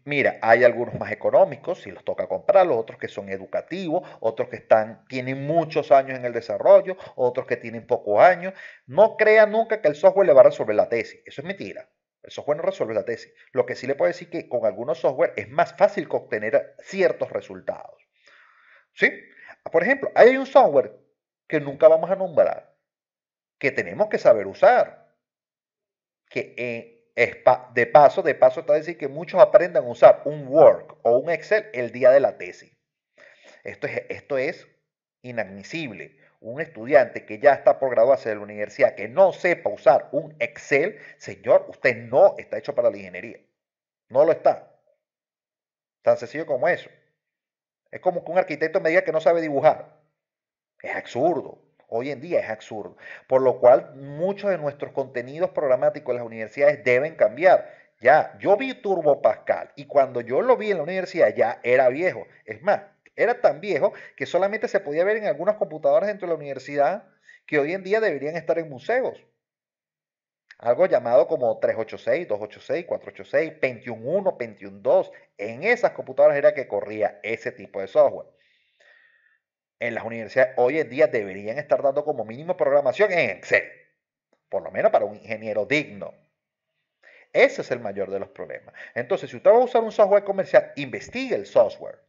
Mira, hay algunos más económicos, si los toca comprar, los otros que son educativos, otros que están, tienen muchos años en el desarrollo, otros que tienen pocos años. No crea nunca que el software le va a resolver la tesis. Eso es mentira. El software no resuelve la tesis. Lo que sí le puedo decir que con algunos software es más fácil obtener ciertos resultados. ¿Sí? Ah, por ejemplo, hay un software que nunca vamos a nombrar, que tenemos que saber usar, que eh, de paso, de paso está decir que muchos aprendan a usar un Word o un Excel el día de la tesis. Esto es, esto es inadmisible. Un estudiante que ya está por graduarse de la universidad que no sepa usar un Excel, señor, usted no está hecho para la ingeniería. No lo está. Tan sencillo como eso. Es como que un arquitecto me diga que no sabe dibujar. Es absurdo. Hoy en día es absurdo. Por lo cual muchos de nuestros contenidos programáticos en las universidades deben cambiar. Ya, yo vi Turbo Pascal y cuando yo lo vi en la universidad ya era viejo. Es más, era tan viejo que solamente se podía ver en algunas computadoras dentro de la universidad que hoy en día deberían estar en museos. Algo llamado como 386, 286, 486, 211, 212. En esas computadoras era que corría ese tipo de software en las universidades hoy en día deberían estar dando como mínimo programación en Excel, por lo menos para un ingeniero digno. Ese es el mayor de los problemas. Entonces, si usted va a usar un software comercial, investigue el software.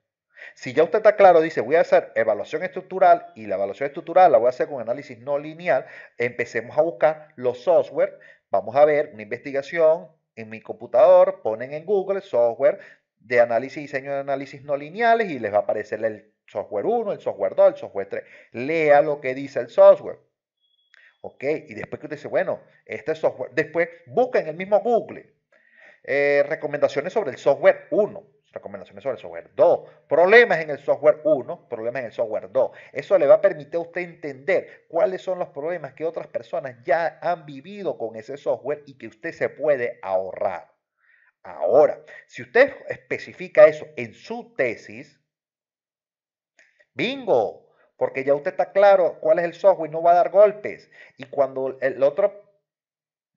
Si ya usted está claro, dice, voy a hacer evaluación estructural y la evaluación estructural la voy a hacer con análisis no lineal, empecemos a buscar los software, vamos a ver una investigación en mi computador, ponen en Google software de análisis y diseño de análisis no lineales y les va a aparecer el software 1, el software 2, el software 3. Lea lo que dice el software. ¿Ok? Y después que usted dice, bueno, este software, después busca en el mismo Google eh, recomendaciones sobre el software 1, recomendaciones sobre el software 2, problemas en el software 1, problemas en el software 2. Eso le va a permitir a usted entender cuáles son los problemas que otras personas ya han vivido con ese software y que usted se puede ahorrar. Ahora, si usted especifica eso en su tesis, Bingo, porque ya usted está claro cuál es el software y no va a dar golpes. Y cuando el otro,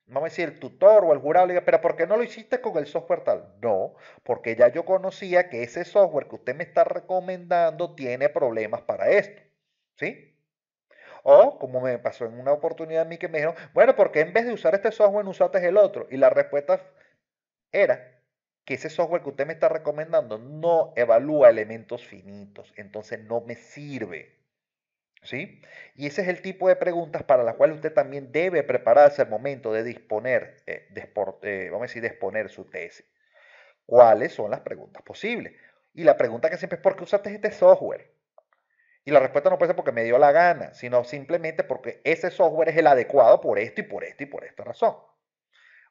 vamos a decir, el tutor o el jurado le diga, pero ¿por qué no lo hiciste con el software tal? No, porque ya yo conocía que ese software que usted me está recomendando tiene problemas para esto. ¿Sí? O, como me pasó en una oportunidad a mí que me dijeron, bueno, ¿por qué en vez de usar este software usaste el otro? Y la respuesta era, que ese software que usted me está recomendando no evalúa elementos finitos, entonces no me sirve. ¿Sí? Y ese es el tipo de preguntas para las cuales usted también debe prepararse al momento de disponer, eh, eh, vamos a decir, de exponer su tesis. ¿Cuáles son las preguntas posibles? Y la pregunta que siempre es, ¿por qué usaste este software? Y la respuesta no puede ser porque me dio la gana, sino simplemente porque ese software es el adecuado por esto y por esto y por esta razón.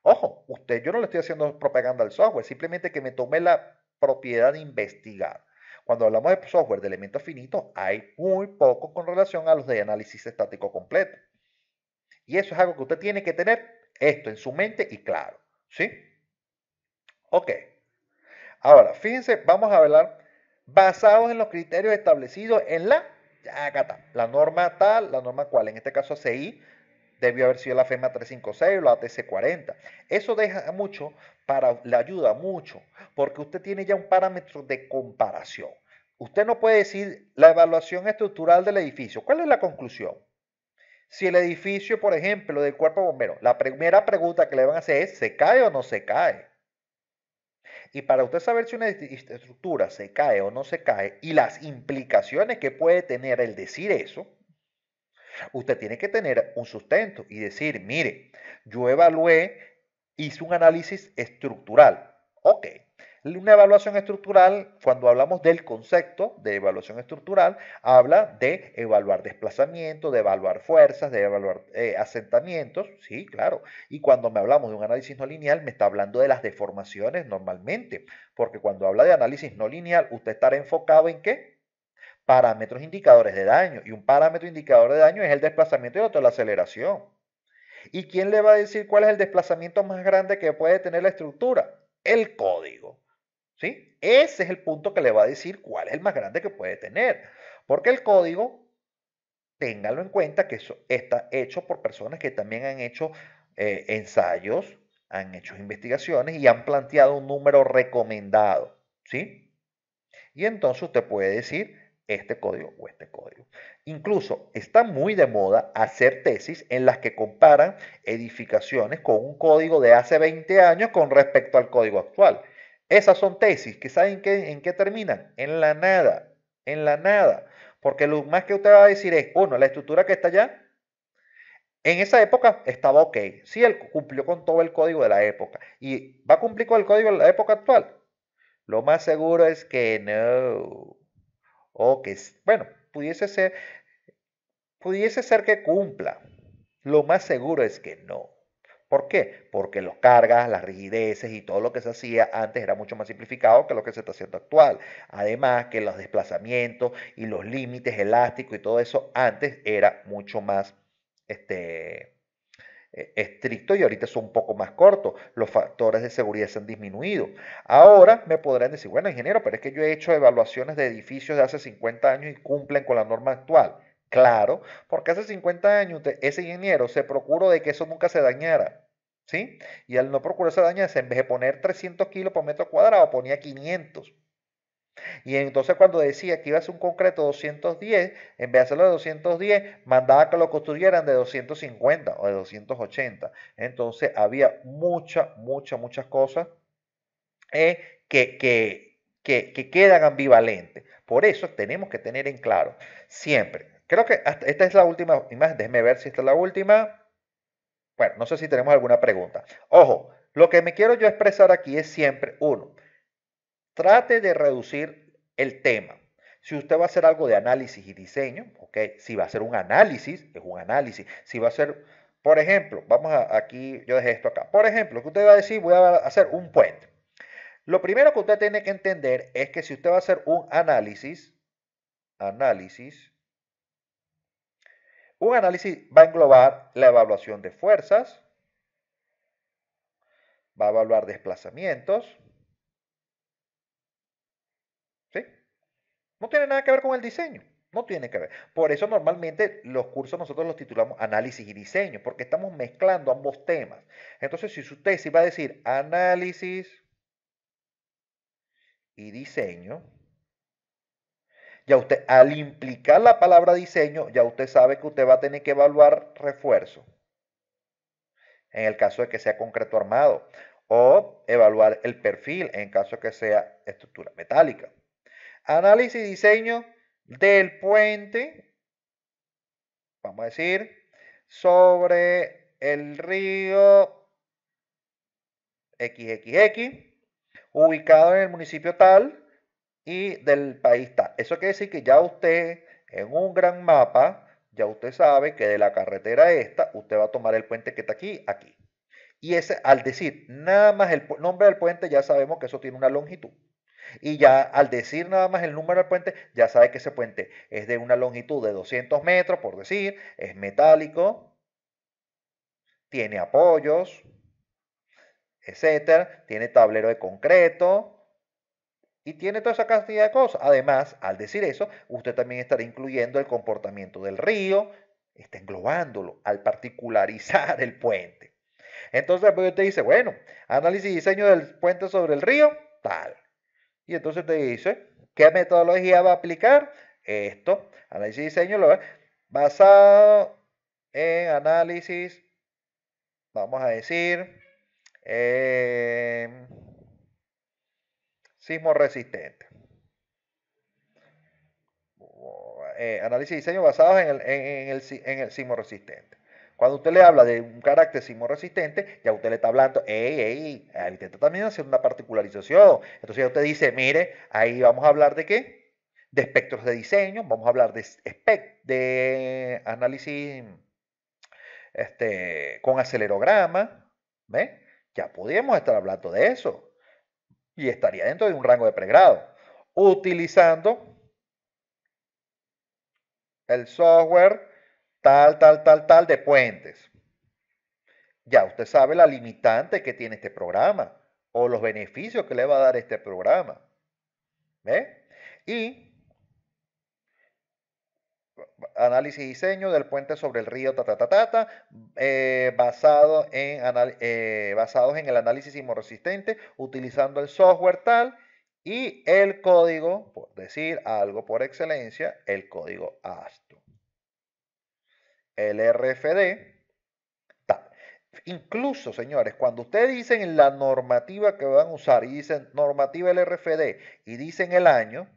Ojo, usted, yo no le estoy haciendo propaganda al software, simplemente que me tomé la propiedad de investigar. Cuando hablamos de software de elementos finitos, hay muy poco con relación a los de análisis estático completo. Y eso es algo que usted tiene que tener esto en su mente y claro. ¿Sí? Ok. Ahora, fíjense, vamos a hablar basados en los criterios establecidos en la, la norma tal, la norma cual, en este caso CI debió haber sido la FEMA 356 o la ATC 40. Eso deja mucho para, le ayuda mucho, porque usted tiene ya un parámetro de comparación. Usted no puede decir la evaluación estructural del edificio. ¿Cuál es la conclusión? Si el edificio, por ejemplo, del cuerpo bombero, la primera pregunta que le van a hacer es, ¿se cae o no se cae? Y para usted saber si una estructura se cae o no se cae y las implicaciones que puede tener el decir eso, Usted tiene que tener un sustento y decir, mire, yo evalué, hice un análisis estructural. Ok, una evaluación estructural, cuando hablamos del concepto de evaluación estructural, habla de evaluar desplazamiento, de evaluar fuerzas, de evaluar eh, asentamientos, sí, claro. Y cuando me hablamos de un análisis no lineal, me está hablando de las deformaciones normalmente, porque cuando habla de análisis no lineal, usted estará enfocado en qué? parámetros indicadores de daño. Y un parámetro indicador de daño es el desplazamiento y la aceleración. ¿Y quién le va a decir cuál es el desplazamiento más grande que puede tener la estructura? El código. ¿sí? Ese es el punto que le va a decir cuál es el más grande que puede tener. Porque el código, téngalo en cuenta que eso está hecho por personas que también han hecho eh, ensayos, han hecho investigaciones y han planteado un número recomendado. ¿sí? Y entonces usted puede decir, este código o este código. Incluso está muy de moda hacer tesis en las que comparan edificaciones con un código de hace 20 años con respecto al código actual. Esas son tesis que saben que, en qué terminan, en la nada, en la nada. Porque lo más que usted va a decir es, bueno, la estructura que está allá, en esa época estaba ok. Sí, él cumplió con todo el código de la época. ¿Y va a cumplir con el código de la época actual? Lo más seguro es que no. O que, bueno, pudiese ser, pudiese ser que cumpla. Lo más seguro es que no. ¿Por qué? Porque los cargas, las rigideces y todo lo que se hacía antes era mucho más simplificado que lo que se está haciendo actual. Además que los desplazamientos y los límites elásticos y todo eso antes era mucho más este, eh, estricto y ahorita son un poco más cortos. Los factores de seguridad se han disminuido. Ahora me podrán decir, bueno, ingeniero, pero es que yo he hecho evaluaciones de edificios de hace 50 años y cumplen con la norma actual. Claro, porque hace 50 años ese ingeniero se procuró de que eso nunca se dañara. ¿Sí? Y al no procurarse dañarse, en vez de poner 300 kilos por metro cuadrado, ponía 500. Y entonces cuando decía que iba a ser un concreto 210, en vez de hacerlo de 210, mandaba que lo construyeran de 250 o de 280. Entonces había muchas, muchas, muchas cosas eh, que, que, que, que quedan ambivalentes. Por eso tenemos que tener en claro siempre. Creo que esta es la última imagen. Déjeme ver si esta es la última. Bueno, no sé si tenemos alguna pregunta. Ojo, lo que me quiero yo expresar aquí es siempre, uno, Trate de reducir el tema. Si usted va a hacer algo de análisis y diseño, ok, si va a hacer un análisis, es un análisis. Si va a hacer, por ejemplo, vamos a, aquí, yo dejé esto acá. Por ejemplo, que usted va a decir, voy a hacer un puente. Lo primero que usted tiene que entender es que si usted va a hacer un análisis, análisis, un análisis va a englobar la evaluación de fuerzas, va a evaluar desplazamientos, No tiene nada que ver con el diseño. No tiene que ver. Por eso normalmente los cursos nosotros los titulamos análisis y diseño, porque estamos mezclando ambos temas. Entonces, si usted tesis va a decir análisis y diseño, ya usted al implicar la palabra diseño, ya usted sabe que usted va a tener que evaluar refuerzo. En el caso de que sea concreto armado. O evaluar el perfil en caso de que sea estructura metálica. Análisis y diseño del puente, vamos a decir, sobre el río XXX, ubicado en el municipio tal y del país tal. Eso quiere decir que ya usted, en un gran mapa, ya usted sabe que de la carretera esta, usted va a tomar el puente que está aquí, aquí. Y ese, al decir nada más el nombre del puente, ya sabemos que eso tiene una longitud y ya al decir nada más el número del puente, ya sabe que ese puente es de una longitud de 200 metros, por decir, es metálico, tiene apoyos, etcétera, tiene tablero de concreto, y tiene toda esa cantidad de cosas. Además, al decir eso, usted también estará incluyendo el comportamiento del río, está englobándolo al particularizar el puente. Entonces, pues usted dice, bueno, análisis y diseño del puente sobre el río, tal. Y entonces te dice qué metodología va a aplicar esto. Análisis y diseño lo basado en análisis, vamos a decir, em, sismo resistente. Eh, análisis y diseño basados en el sismo resistente. Cuando usted le habla de un carácter resistente, ya usted le está hablando, ey, ey, ahí usted está también haciendo una particularización. Entonces ya usted dice, mire, ahí vamos a hablar de qué? De espectros de diseño, vamos a hablar de, de análisis este, con acelerograma, ¿ve? Ya podríamos estar hablando de eso. Y estaría dentro de un rango de pregrado. Utilizando el software tal, tal, tal, tal de puentes. Ya usted sabe la limitante que tiene este programa o los beneficios que le va a dar este programa. ¿Ve? Y análisis y diseño del puente sobre el río ta, ta, ta, ta, eh, basado en eh, basados en el análisis resistente utilizando el software tal y el código, por decir algo por excelencia, el código ASTO el RFD. Incluso, señores, cuando ustedes dicen la normativa que van a usar y dicen normativa el RFD y dicen el año,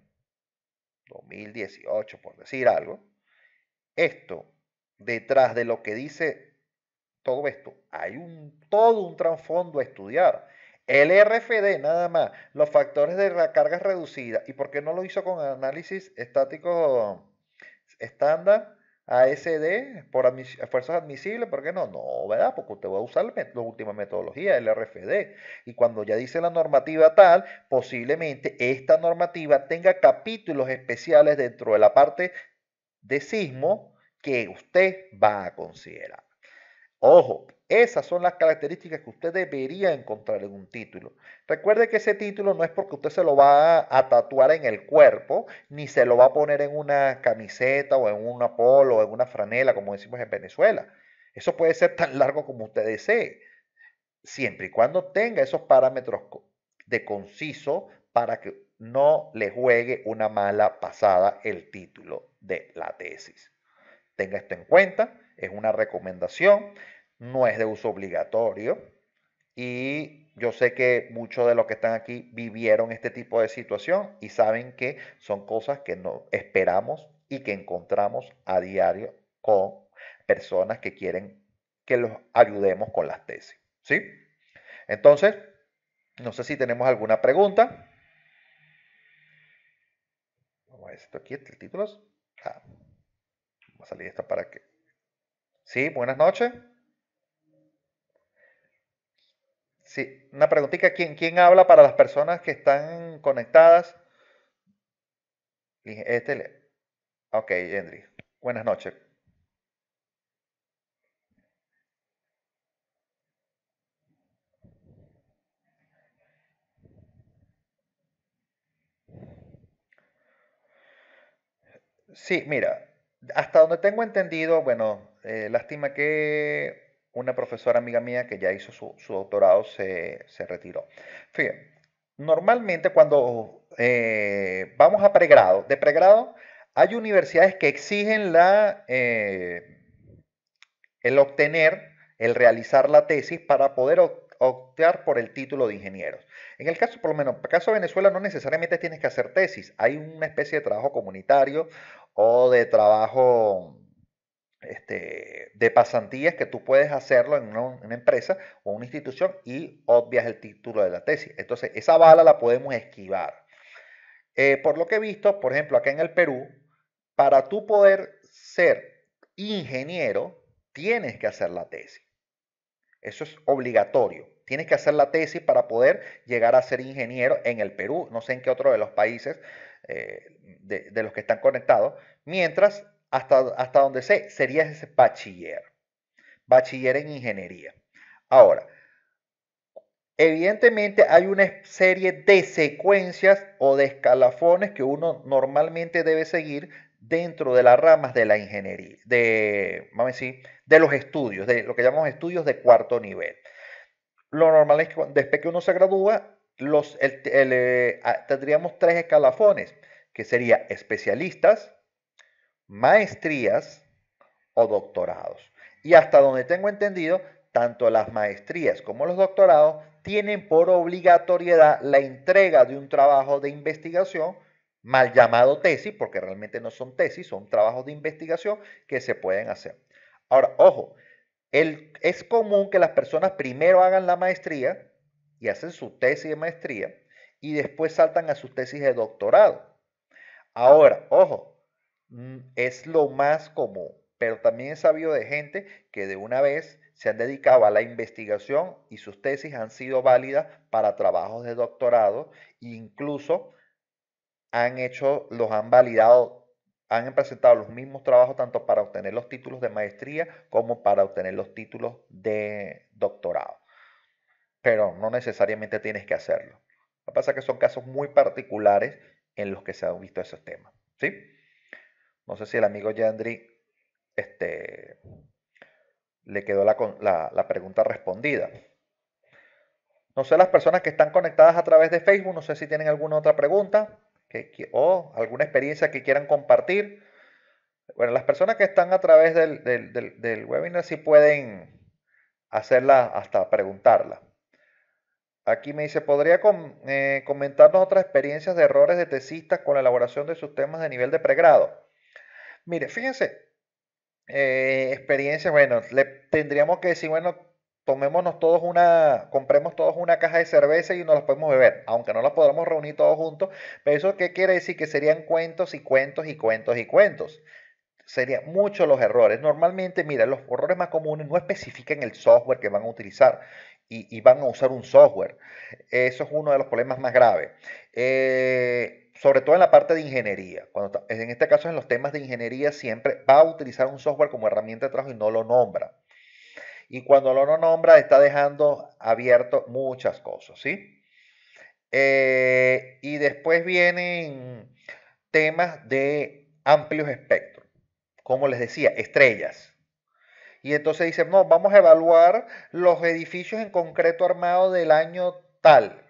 2018 por decir algo, esto, detrás de lo que dice todo esto, hay un, todo un trasfondo a estudiar. El RFD nada más, los factores de la carga reducida, y por qué no lo hizo con análisis estático estándar, ASD por fuerzas admisibles, ¿por qué no? No, ¿verdad? Porque usted va a usar la última metodología, el RFD. Y cuando ya dice la normativa tal, posiblemente esta normativa tenga capítulos especiales dentro de la parte de sismo que usted va a considerar. Ojo, esas son las características que usted debería encontrar en un título. Recuerde que ese título no es porque usted se lo va a tatuar en el cuerpo, ni se lo va a poner en una camiseta o en una polo o en una franela, como decimos en Venezuela. Eso puede ser tan largo como usted desee, siempre y cuando tenga esos parámetros de conciso para que no le juegue una mala pasada el título de la tesis. Tenga esto en cuenta, es una recomendación no es de uso obligatorio y yo sé que muchos de los que están aquí vivieron este tipo de situación y saben que son cosas que no esperamos y que encontramos a diario con personas que quieren que los ayudemos con las tesis, ¿sí? Entonces, no sé si tenemos alguna pregunta. Vamos a ver esto aquí, este, títulos. Ah, vamos a salir esta para que. Sí, buenas noches. Sí, una preguntita, ¿quién, quién habla para las personas que están conectadas? Este Ok, Henry. Buenas noches. Sí, mira, hasta donde tengo entendido, bueno, eh, lástima que una profesora amiga mía que ya hizo su, doctorado se, retiró. Fíjense, normalmente cuando eh, vamos a pregrado, de pregrado hay universidades que exigen la, eh, el obtener, el realizar la tesis para poder optar por el título de ingeniero. En el caso, por lo menos, en el caso de Venezuela no necesariamente tienes que hacer tesis, hay una especie de trabajo comunitario o de trabajo este, de pasantías que tú puedes hacerlo en una, empresa o una institución y obvias el título de la tesis. Entonces, esa bala la podemos esquivar. Eh, por lo que he visto, por ejemplo, acá en el Perú, para tú poder ser ingeniero, tienes que hacer la tesis. Eso es obligatorio. Tienes que hacer la tesis para poder llegar a ser ingeniero en el Perú, no sé en qué otro de los países eh, de los que están conectados. Mientras hasta, donde sé, sería ese bachiller. Bachiller en ingeniería. Ahora, Evidentemente hay una serie de secuencias o de escalafones que uno normalmente debe seguir dentro de las ramas de la ingeniería, de, de los estudios, de lo que llamamos estudios de cuarto nivel. Lo normal es que después que uno se gradúa, los, eh, ah, tendríamos tres escalafones, que serían especialistas, maestrías o doctorados. Y hasta donde tengo entendido, tanto las maestrías como los doctorados tienen por obligatoriedad la entrega de un trabajo de investigación, mal llamado tesis, porque realmente no son tesis, son trabajos de investigación que se pueden hacer. Ahora, ojo, es común que las personas primero hagan la maestría y hacen su tesis de maestría y después saltan a sus tesis de doctorado. Ahora, ojo, Mm. es lo más común, pero también he sabido de gente que de una vez se han dedicado a la investigación y sus tesis han sido válidas para trabajos de doctorado e incluso han hecho, los han validado, han presentado los mismos trabajos tanto para obtener los títulos de maestría como para obtener los títulos de doctorado. Pero no necesariamente tienes que hacerlo. Lo que pasa es que son casos muy particulares en los que se han visto esos temas. ¿Sí? No sé si el amigo Yandri este, le quedó la, pregunta respondida. No sé, las personas que están conectadas a través de Facebook, no sé si tienen alguna otra pregunta o alguna experiencia que quieran compartir. Bueno, las personas que están a través del, webinar sí pueden hacerla hasta preguntarla. Aquí me dice, ¿podría eh, comentarnos otras experiencias de errores de tesistas con la elaboración de sus temas de nivel de pregrado? Mire, fíjense, experiencias. Eh, experiencia, bueno, le tendríamos que decir, bueno, tomémonos todos una, compremos todos una caja de cerveza y nos las podemos beber, aunque no las podamos reunir todos juntos, pero eso qué quiere decir que serían cuentos y cuentos y cuentos y cuentos. Serían muchos los errores. Normalmente, mira, los errores más comunes no especifican el software que van a utilizar y, y van a usar un software. Eso es uno de los problemas más graves. Eh, sobre todo en la parte de ingeniería, cuando en este caso en los temas de ingeniería siempre va a utilizar un software como herramienta de trabajo y no lo nombra. Y cuando lo no nombra está dejando abierto muchas cosas, ¿sí? Eh, y después vienen temas de amplios espectros, como les decía, estrellas. Y entonces dice, no, vamos a evaluar los edificios en concreto armado del año tal,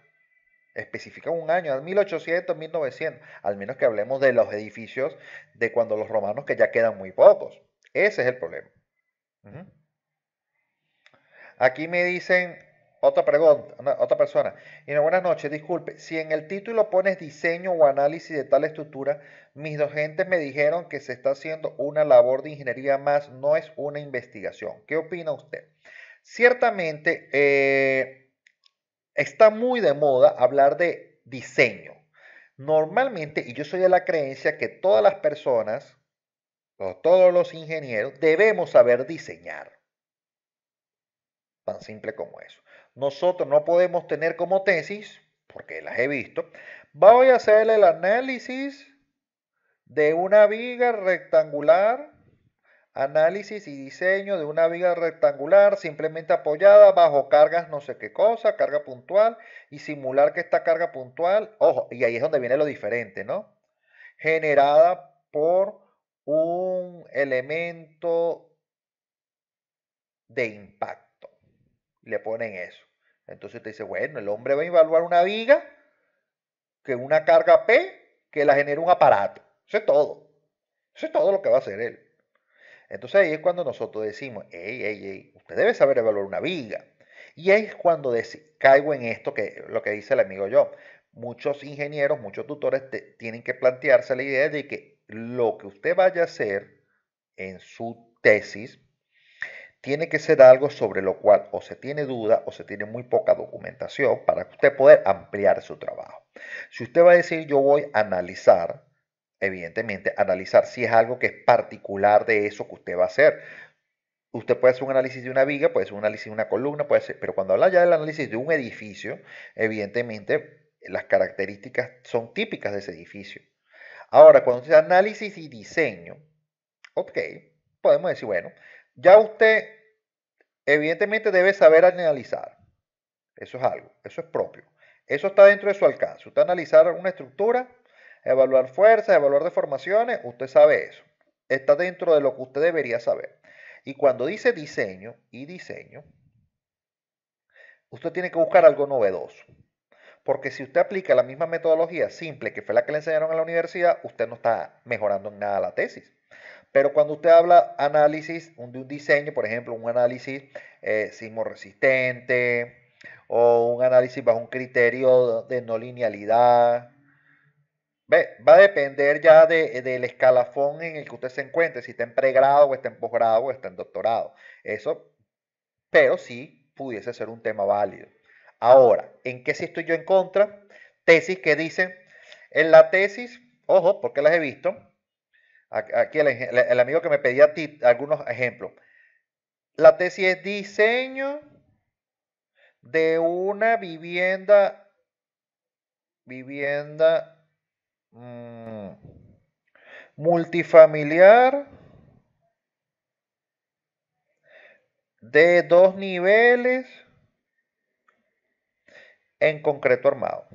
especifica un año, al 1800, 1900, al menos que hablemos de los edificios de cuando los romanos que ya quedan muy pocos. Ese es el problema. Aquí me dicen otra pregunta, otra persona. Y buenas noches, disculpe, si en el título pones diseño o análisis de tal estructura, mis docentes me dijeron que se está haciendo una labor de ingeniería más, no es una investigación. ¿Qué opina usted? Ciertamente, eh, Está muy de moda hablar de diseño. Normalmente, y yo soy de la creencia que todas las personas, o todos los ingenieros, debemos saber diseñar. Tan simple como eso. Nosotros no podemos tener como tesis, porque las he visto, voy a hacer el análisis de una viga rectangular Análisis y diseño de una viga rectangular simplemente apoyada bajo cargas no sé qué cosa, carga puntual y simular que esta carga puntual, ojo, y ahí es donde viene lo diferente, ¿no? Generada por un elemento de impacto. Le ponen eso. Entonces te dice, bueno, el hombre va a evaluar una viga que una carga P que la genera un aparato. Eso es todo. Eso es todo lo que va a hacer él. Entonces ahí es cuando nosotros decimos, hey, ey, ey! usted debe saber evaluar una viga. Y ahí es cuando caigo en esto que lo que dice el amigo yo. Muchos ingenieros, muchos tutores tienen que plantearse la idea de que lo que usted vaya a hacer en su tesis tiene que ser algo sobre lo cual o se tiene duda o se tiene muy poca documentación para que usted pueda ampliar su trabajo. Si usted va a decir yo voy a analizar, evidentemente, analizar si es algo que es particular de eso que usted va a hacer. Usted puede hacer un análisis de una viga, puede hacer un análisis de una columna, puede pero cuando habla ya del análisis de un edificio, evidentemente las características son típicas de ese edificio. Ahora, cuando se análisis y diseño, ok, podemos decir, bueno, ya usted evidentemente debe saber analizar. Eso es algo, eso es propio. Eso está dentro de su alcance. Usted analizar una estructura, evaluar fuerza, evaluar deformaciones, usted sabe eso. Está dentro de lo que usted debería saber. Y cuando dice diseño y diseño, usted tiene que buscar algo novedoso. Porque si usted aplica la misma metodología simple que fue la que le enseñaron en la universidad, usted no está mejorando en nada la tesis. Pero cuando usted habla análisis de un diseño, por ejemplo, un análisis eh, sismo resistente o un análisis bajo un criterio de no linealidad, Va a depender ya de, del escalafón en el que usted se encuentre, si está en pregrado o está en posgrado o está en doctorado. Eso, pero sí pudiese ser un tema válido. Ahora, ¿en qué sí estoy yo en contra? Tesis que dicen, en la tesis, ojo, porque las he visto, aquí el, amigo que me pedía algunos ejemplos. La tesis es diseño de una vivienda, vivienda Mm. Multifamiliar. De dos niveles. En concreto armado.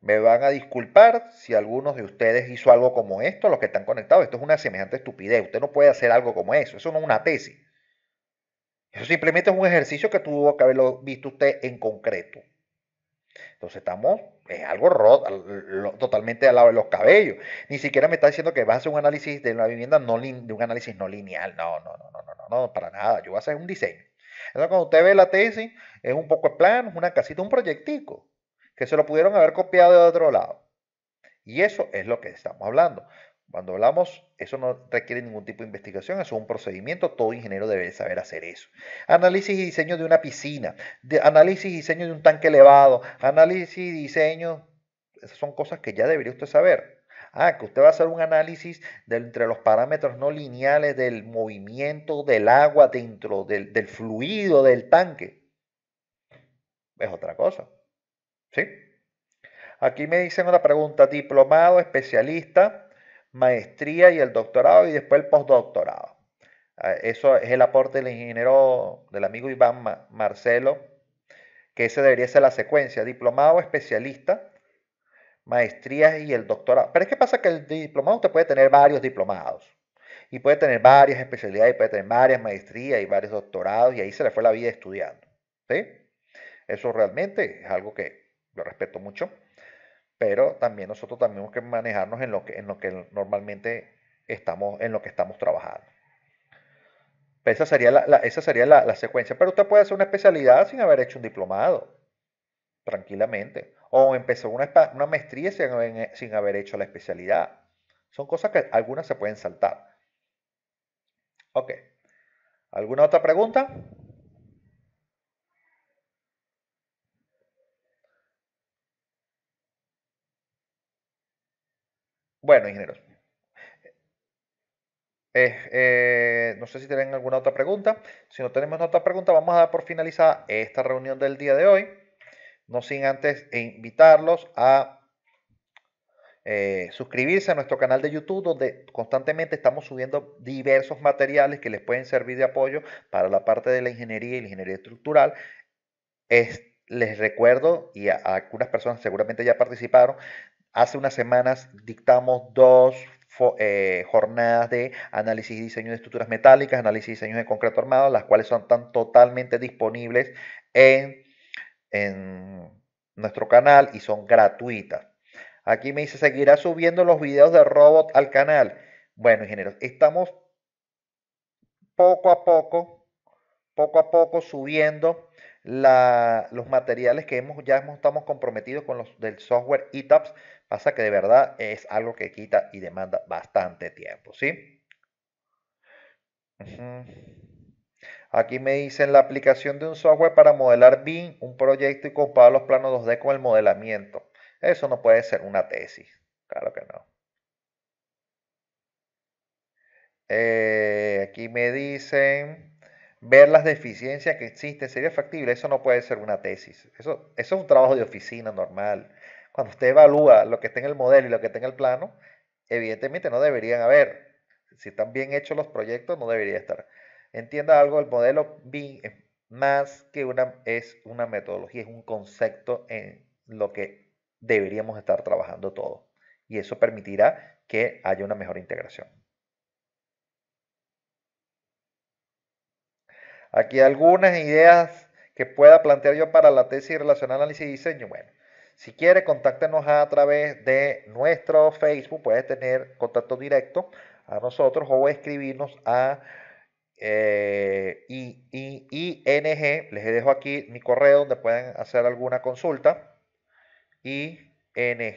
Me van a disculpar si algunos de ustedes hizo algo como esto, los que están conectados. Esto es una semejante estupidez. Usted no puede hacer algo como eso. Eso no es una tesis. Eso simplemente es un ejercicio que tuvo que haberlo visto usted en concreto. Entonces estamos, es algo roto, totalmente al lado de los cabellos. Ni siquiera me está diciendo que vas a hacer un análisis de una vivienda, no de un análisis no lineal. No, no, no, no, no, no, no, para nada. Yo voy a hacer un diseño. Entonces cuando usted ve la tesis, es un poco de plano, una casita, un proyectico, que se lo pudieron haber copiado de otro lado. Y eso es lo que estamos hablando. Cuando hablamos, eso no requiere ningún tipo de investigación, eso es un procedimiento, todo ingeniero debe saber hacer eso. Análisis y diseño de una piscina, análisis y diseño de un tanque elevado, análisis y diseño, esas son cosas que ya debería usted saber. Ah, que usted va a hacer un análisis de, entre los parámetros no lineales del movimiento del agua dentro del, del fluido del tanque. Es otra cosa. ¿Sí? Aquí me dicen una pregunta, diplomado, especialista maestría y el doctorado y después el postdoctorado. Ah, eso es el aporte del ingeniero, del amigo Iván Marcelo, que esa debería ser la secuencia, diplomado especialista, maestría y el doctorado. Pero es que pasa que el diplomado usted puede tener varios diplomados y puede tener varias especialidades, y puede tener varias maestrías y varios doctorados y ahí se le fue la vida estudiando. Eso realmente es algo que lo respeto mucho pero también nosotros tenemos que manejarnos en lo que, en lo que normalmente estamos, en lo que estamos trabajando. Esa sería, la, esa sería la, secuencia. Pero usted puede hacer una especialidad sin haber hecho un diplomado, tranquilamente. O empezó una, una maestría sin, sin haber hecho la especialidad. Son cosas que algunas se pueden saltar. Ok. ¿Alguna otra pregunta? Bueno, ingenieros. Eh, eh, no sé si tienen alguna otra pregunta. Si no tenemos otra pregunta, vamos a dar por finalizada esta reunión del día de hoy. No sin antes invitarlos a eh, suscribirse a nuestro canal de YouTube, donde constantemente estamos subiendo diversos materiales que les pueden servir de apoyo para la parte de la ingeniería y la ingeniería estructural. les recuerdo, y algunas personas seguramente ya participaron, Hace unas semanas dictamos dos eh, jornadas de análisis y diseño de estructuras metálicas, análisis y diseño de concreto armado, las cuales son tan totalmente disponibles en, nuestro canal y son gratuitas. Aquí me dice, seguirá subiendo los videos de robot al canal. Bueno, ingenieros, estamos poco a poco, poco a poco subiendo los materiales que hemos, ya estamos comprometidos con los del software ITAPS. Pasa que de verdad es algo que quita y demanda bastante tiempo, ¿sí? Aquí me dicen la aplicación de un software para modelar BIM, un proyecto y comparar los planos 2D con el modelamiento. Eso no puede ser una tesis, claro que no. Eh, aquí me dicen ver las deficiencias que existen, sería factible, eso no puede ser una tesis. Eso, eso es un trabajo de oficina normal cuando usted evalúa lo que está en el modelo y lo que está en el plano, evidentemente no deberían haber. Si están bien hechos los proyectos, no debería estar. Entienda algo, el modelo BIM es más que una, es una metodología, es un concepto en lo que deberíamos estar trabajando todo, Y eso permitirá que haya una mejor integración. Aquí algunas ideas que pueda plantear yo para la tesis a análisis y diseño. Bueno, si quiere, contáctenos a través de nuestro Facebook, puedes tener contacto directo a nosotros o escribirnos a eh, I, ING. Les dejo aquí mi correo donde pueden hacer alguna consulta. ing.manuel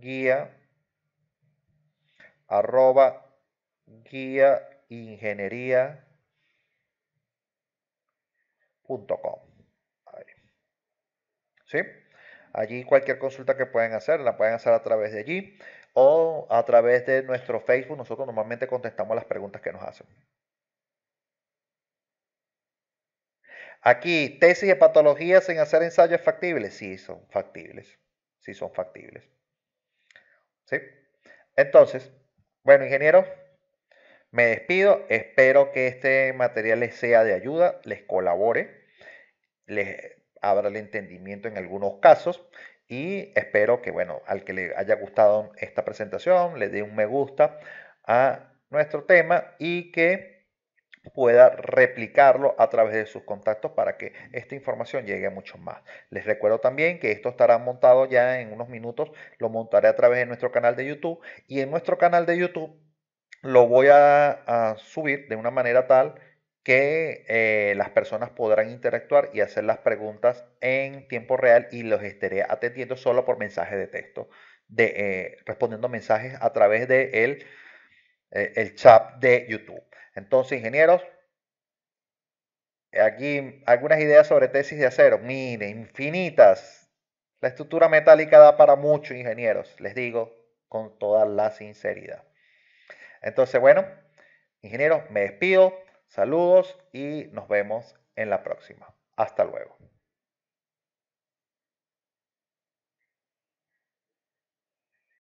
guía arroba guía ingeniería ¿Sí? Allí cualquier consulta que puedan hacer, la pueden hacer a través de allí o a través de nuestro Facebook. Nosotros normalmente contestamos las preguntas que nos hacen. Aquí, tesis de patologías en hacer ensayos factibles. Sí, son factibles. Sí, son factibles. ¿Sí? Entonces, bueno, ingeniero, me despido. Espero que este material les sea de ayuda, les colabore les abra el entendimiento en algunos casos. Y espero que, bueno, al que le haya gustado esta presentación, le dé un me gusta a nuestro tema y que pueda replicarlo a través de sus contactos para que esta información llegue a muchos más. Les recuerdo también que esto estará montado ya en unos minutos, lo montaré a través de nuestro canal de YouTube y en nuestro canal de YouTube lo voy a, a subir de una manera tal que eh, las personas podrán interactuar y hacer las preguntas en tiempo real y los estaré atendiendo solo por mensaje de texto, de, eh, respondiendo mensajes a través del de eh, el chat de YouTube. Entonces, ingenieros, aquí algunas ideas sobre tesis de acero. Miren, infinitas. La estructura metálica da para mucho, ingenieros, les digo con toda la sinceridad. Entonces, bueno, ingenieros, me despido. Saludos y nos vemos en la próxima. Hasta luego.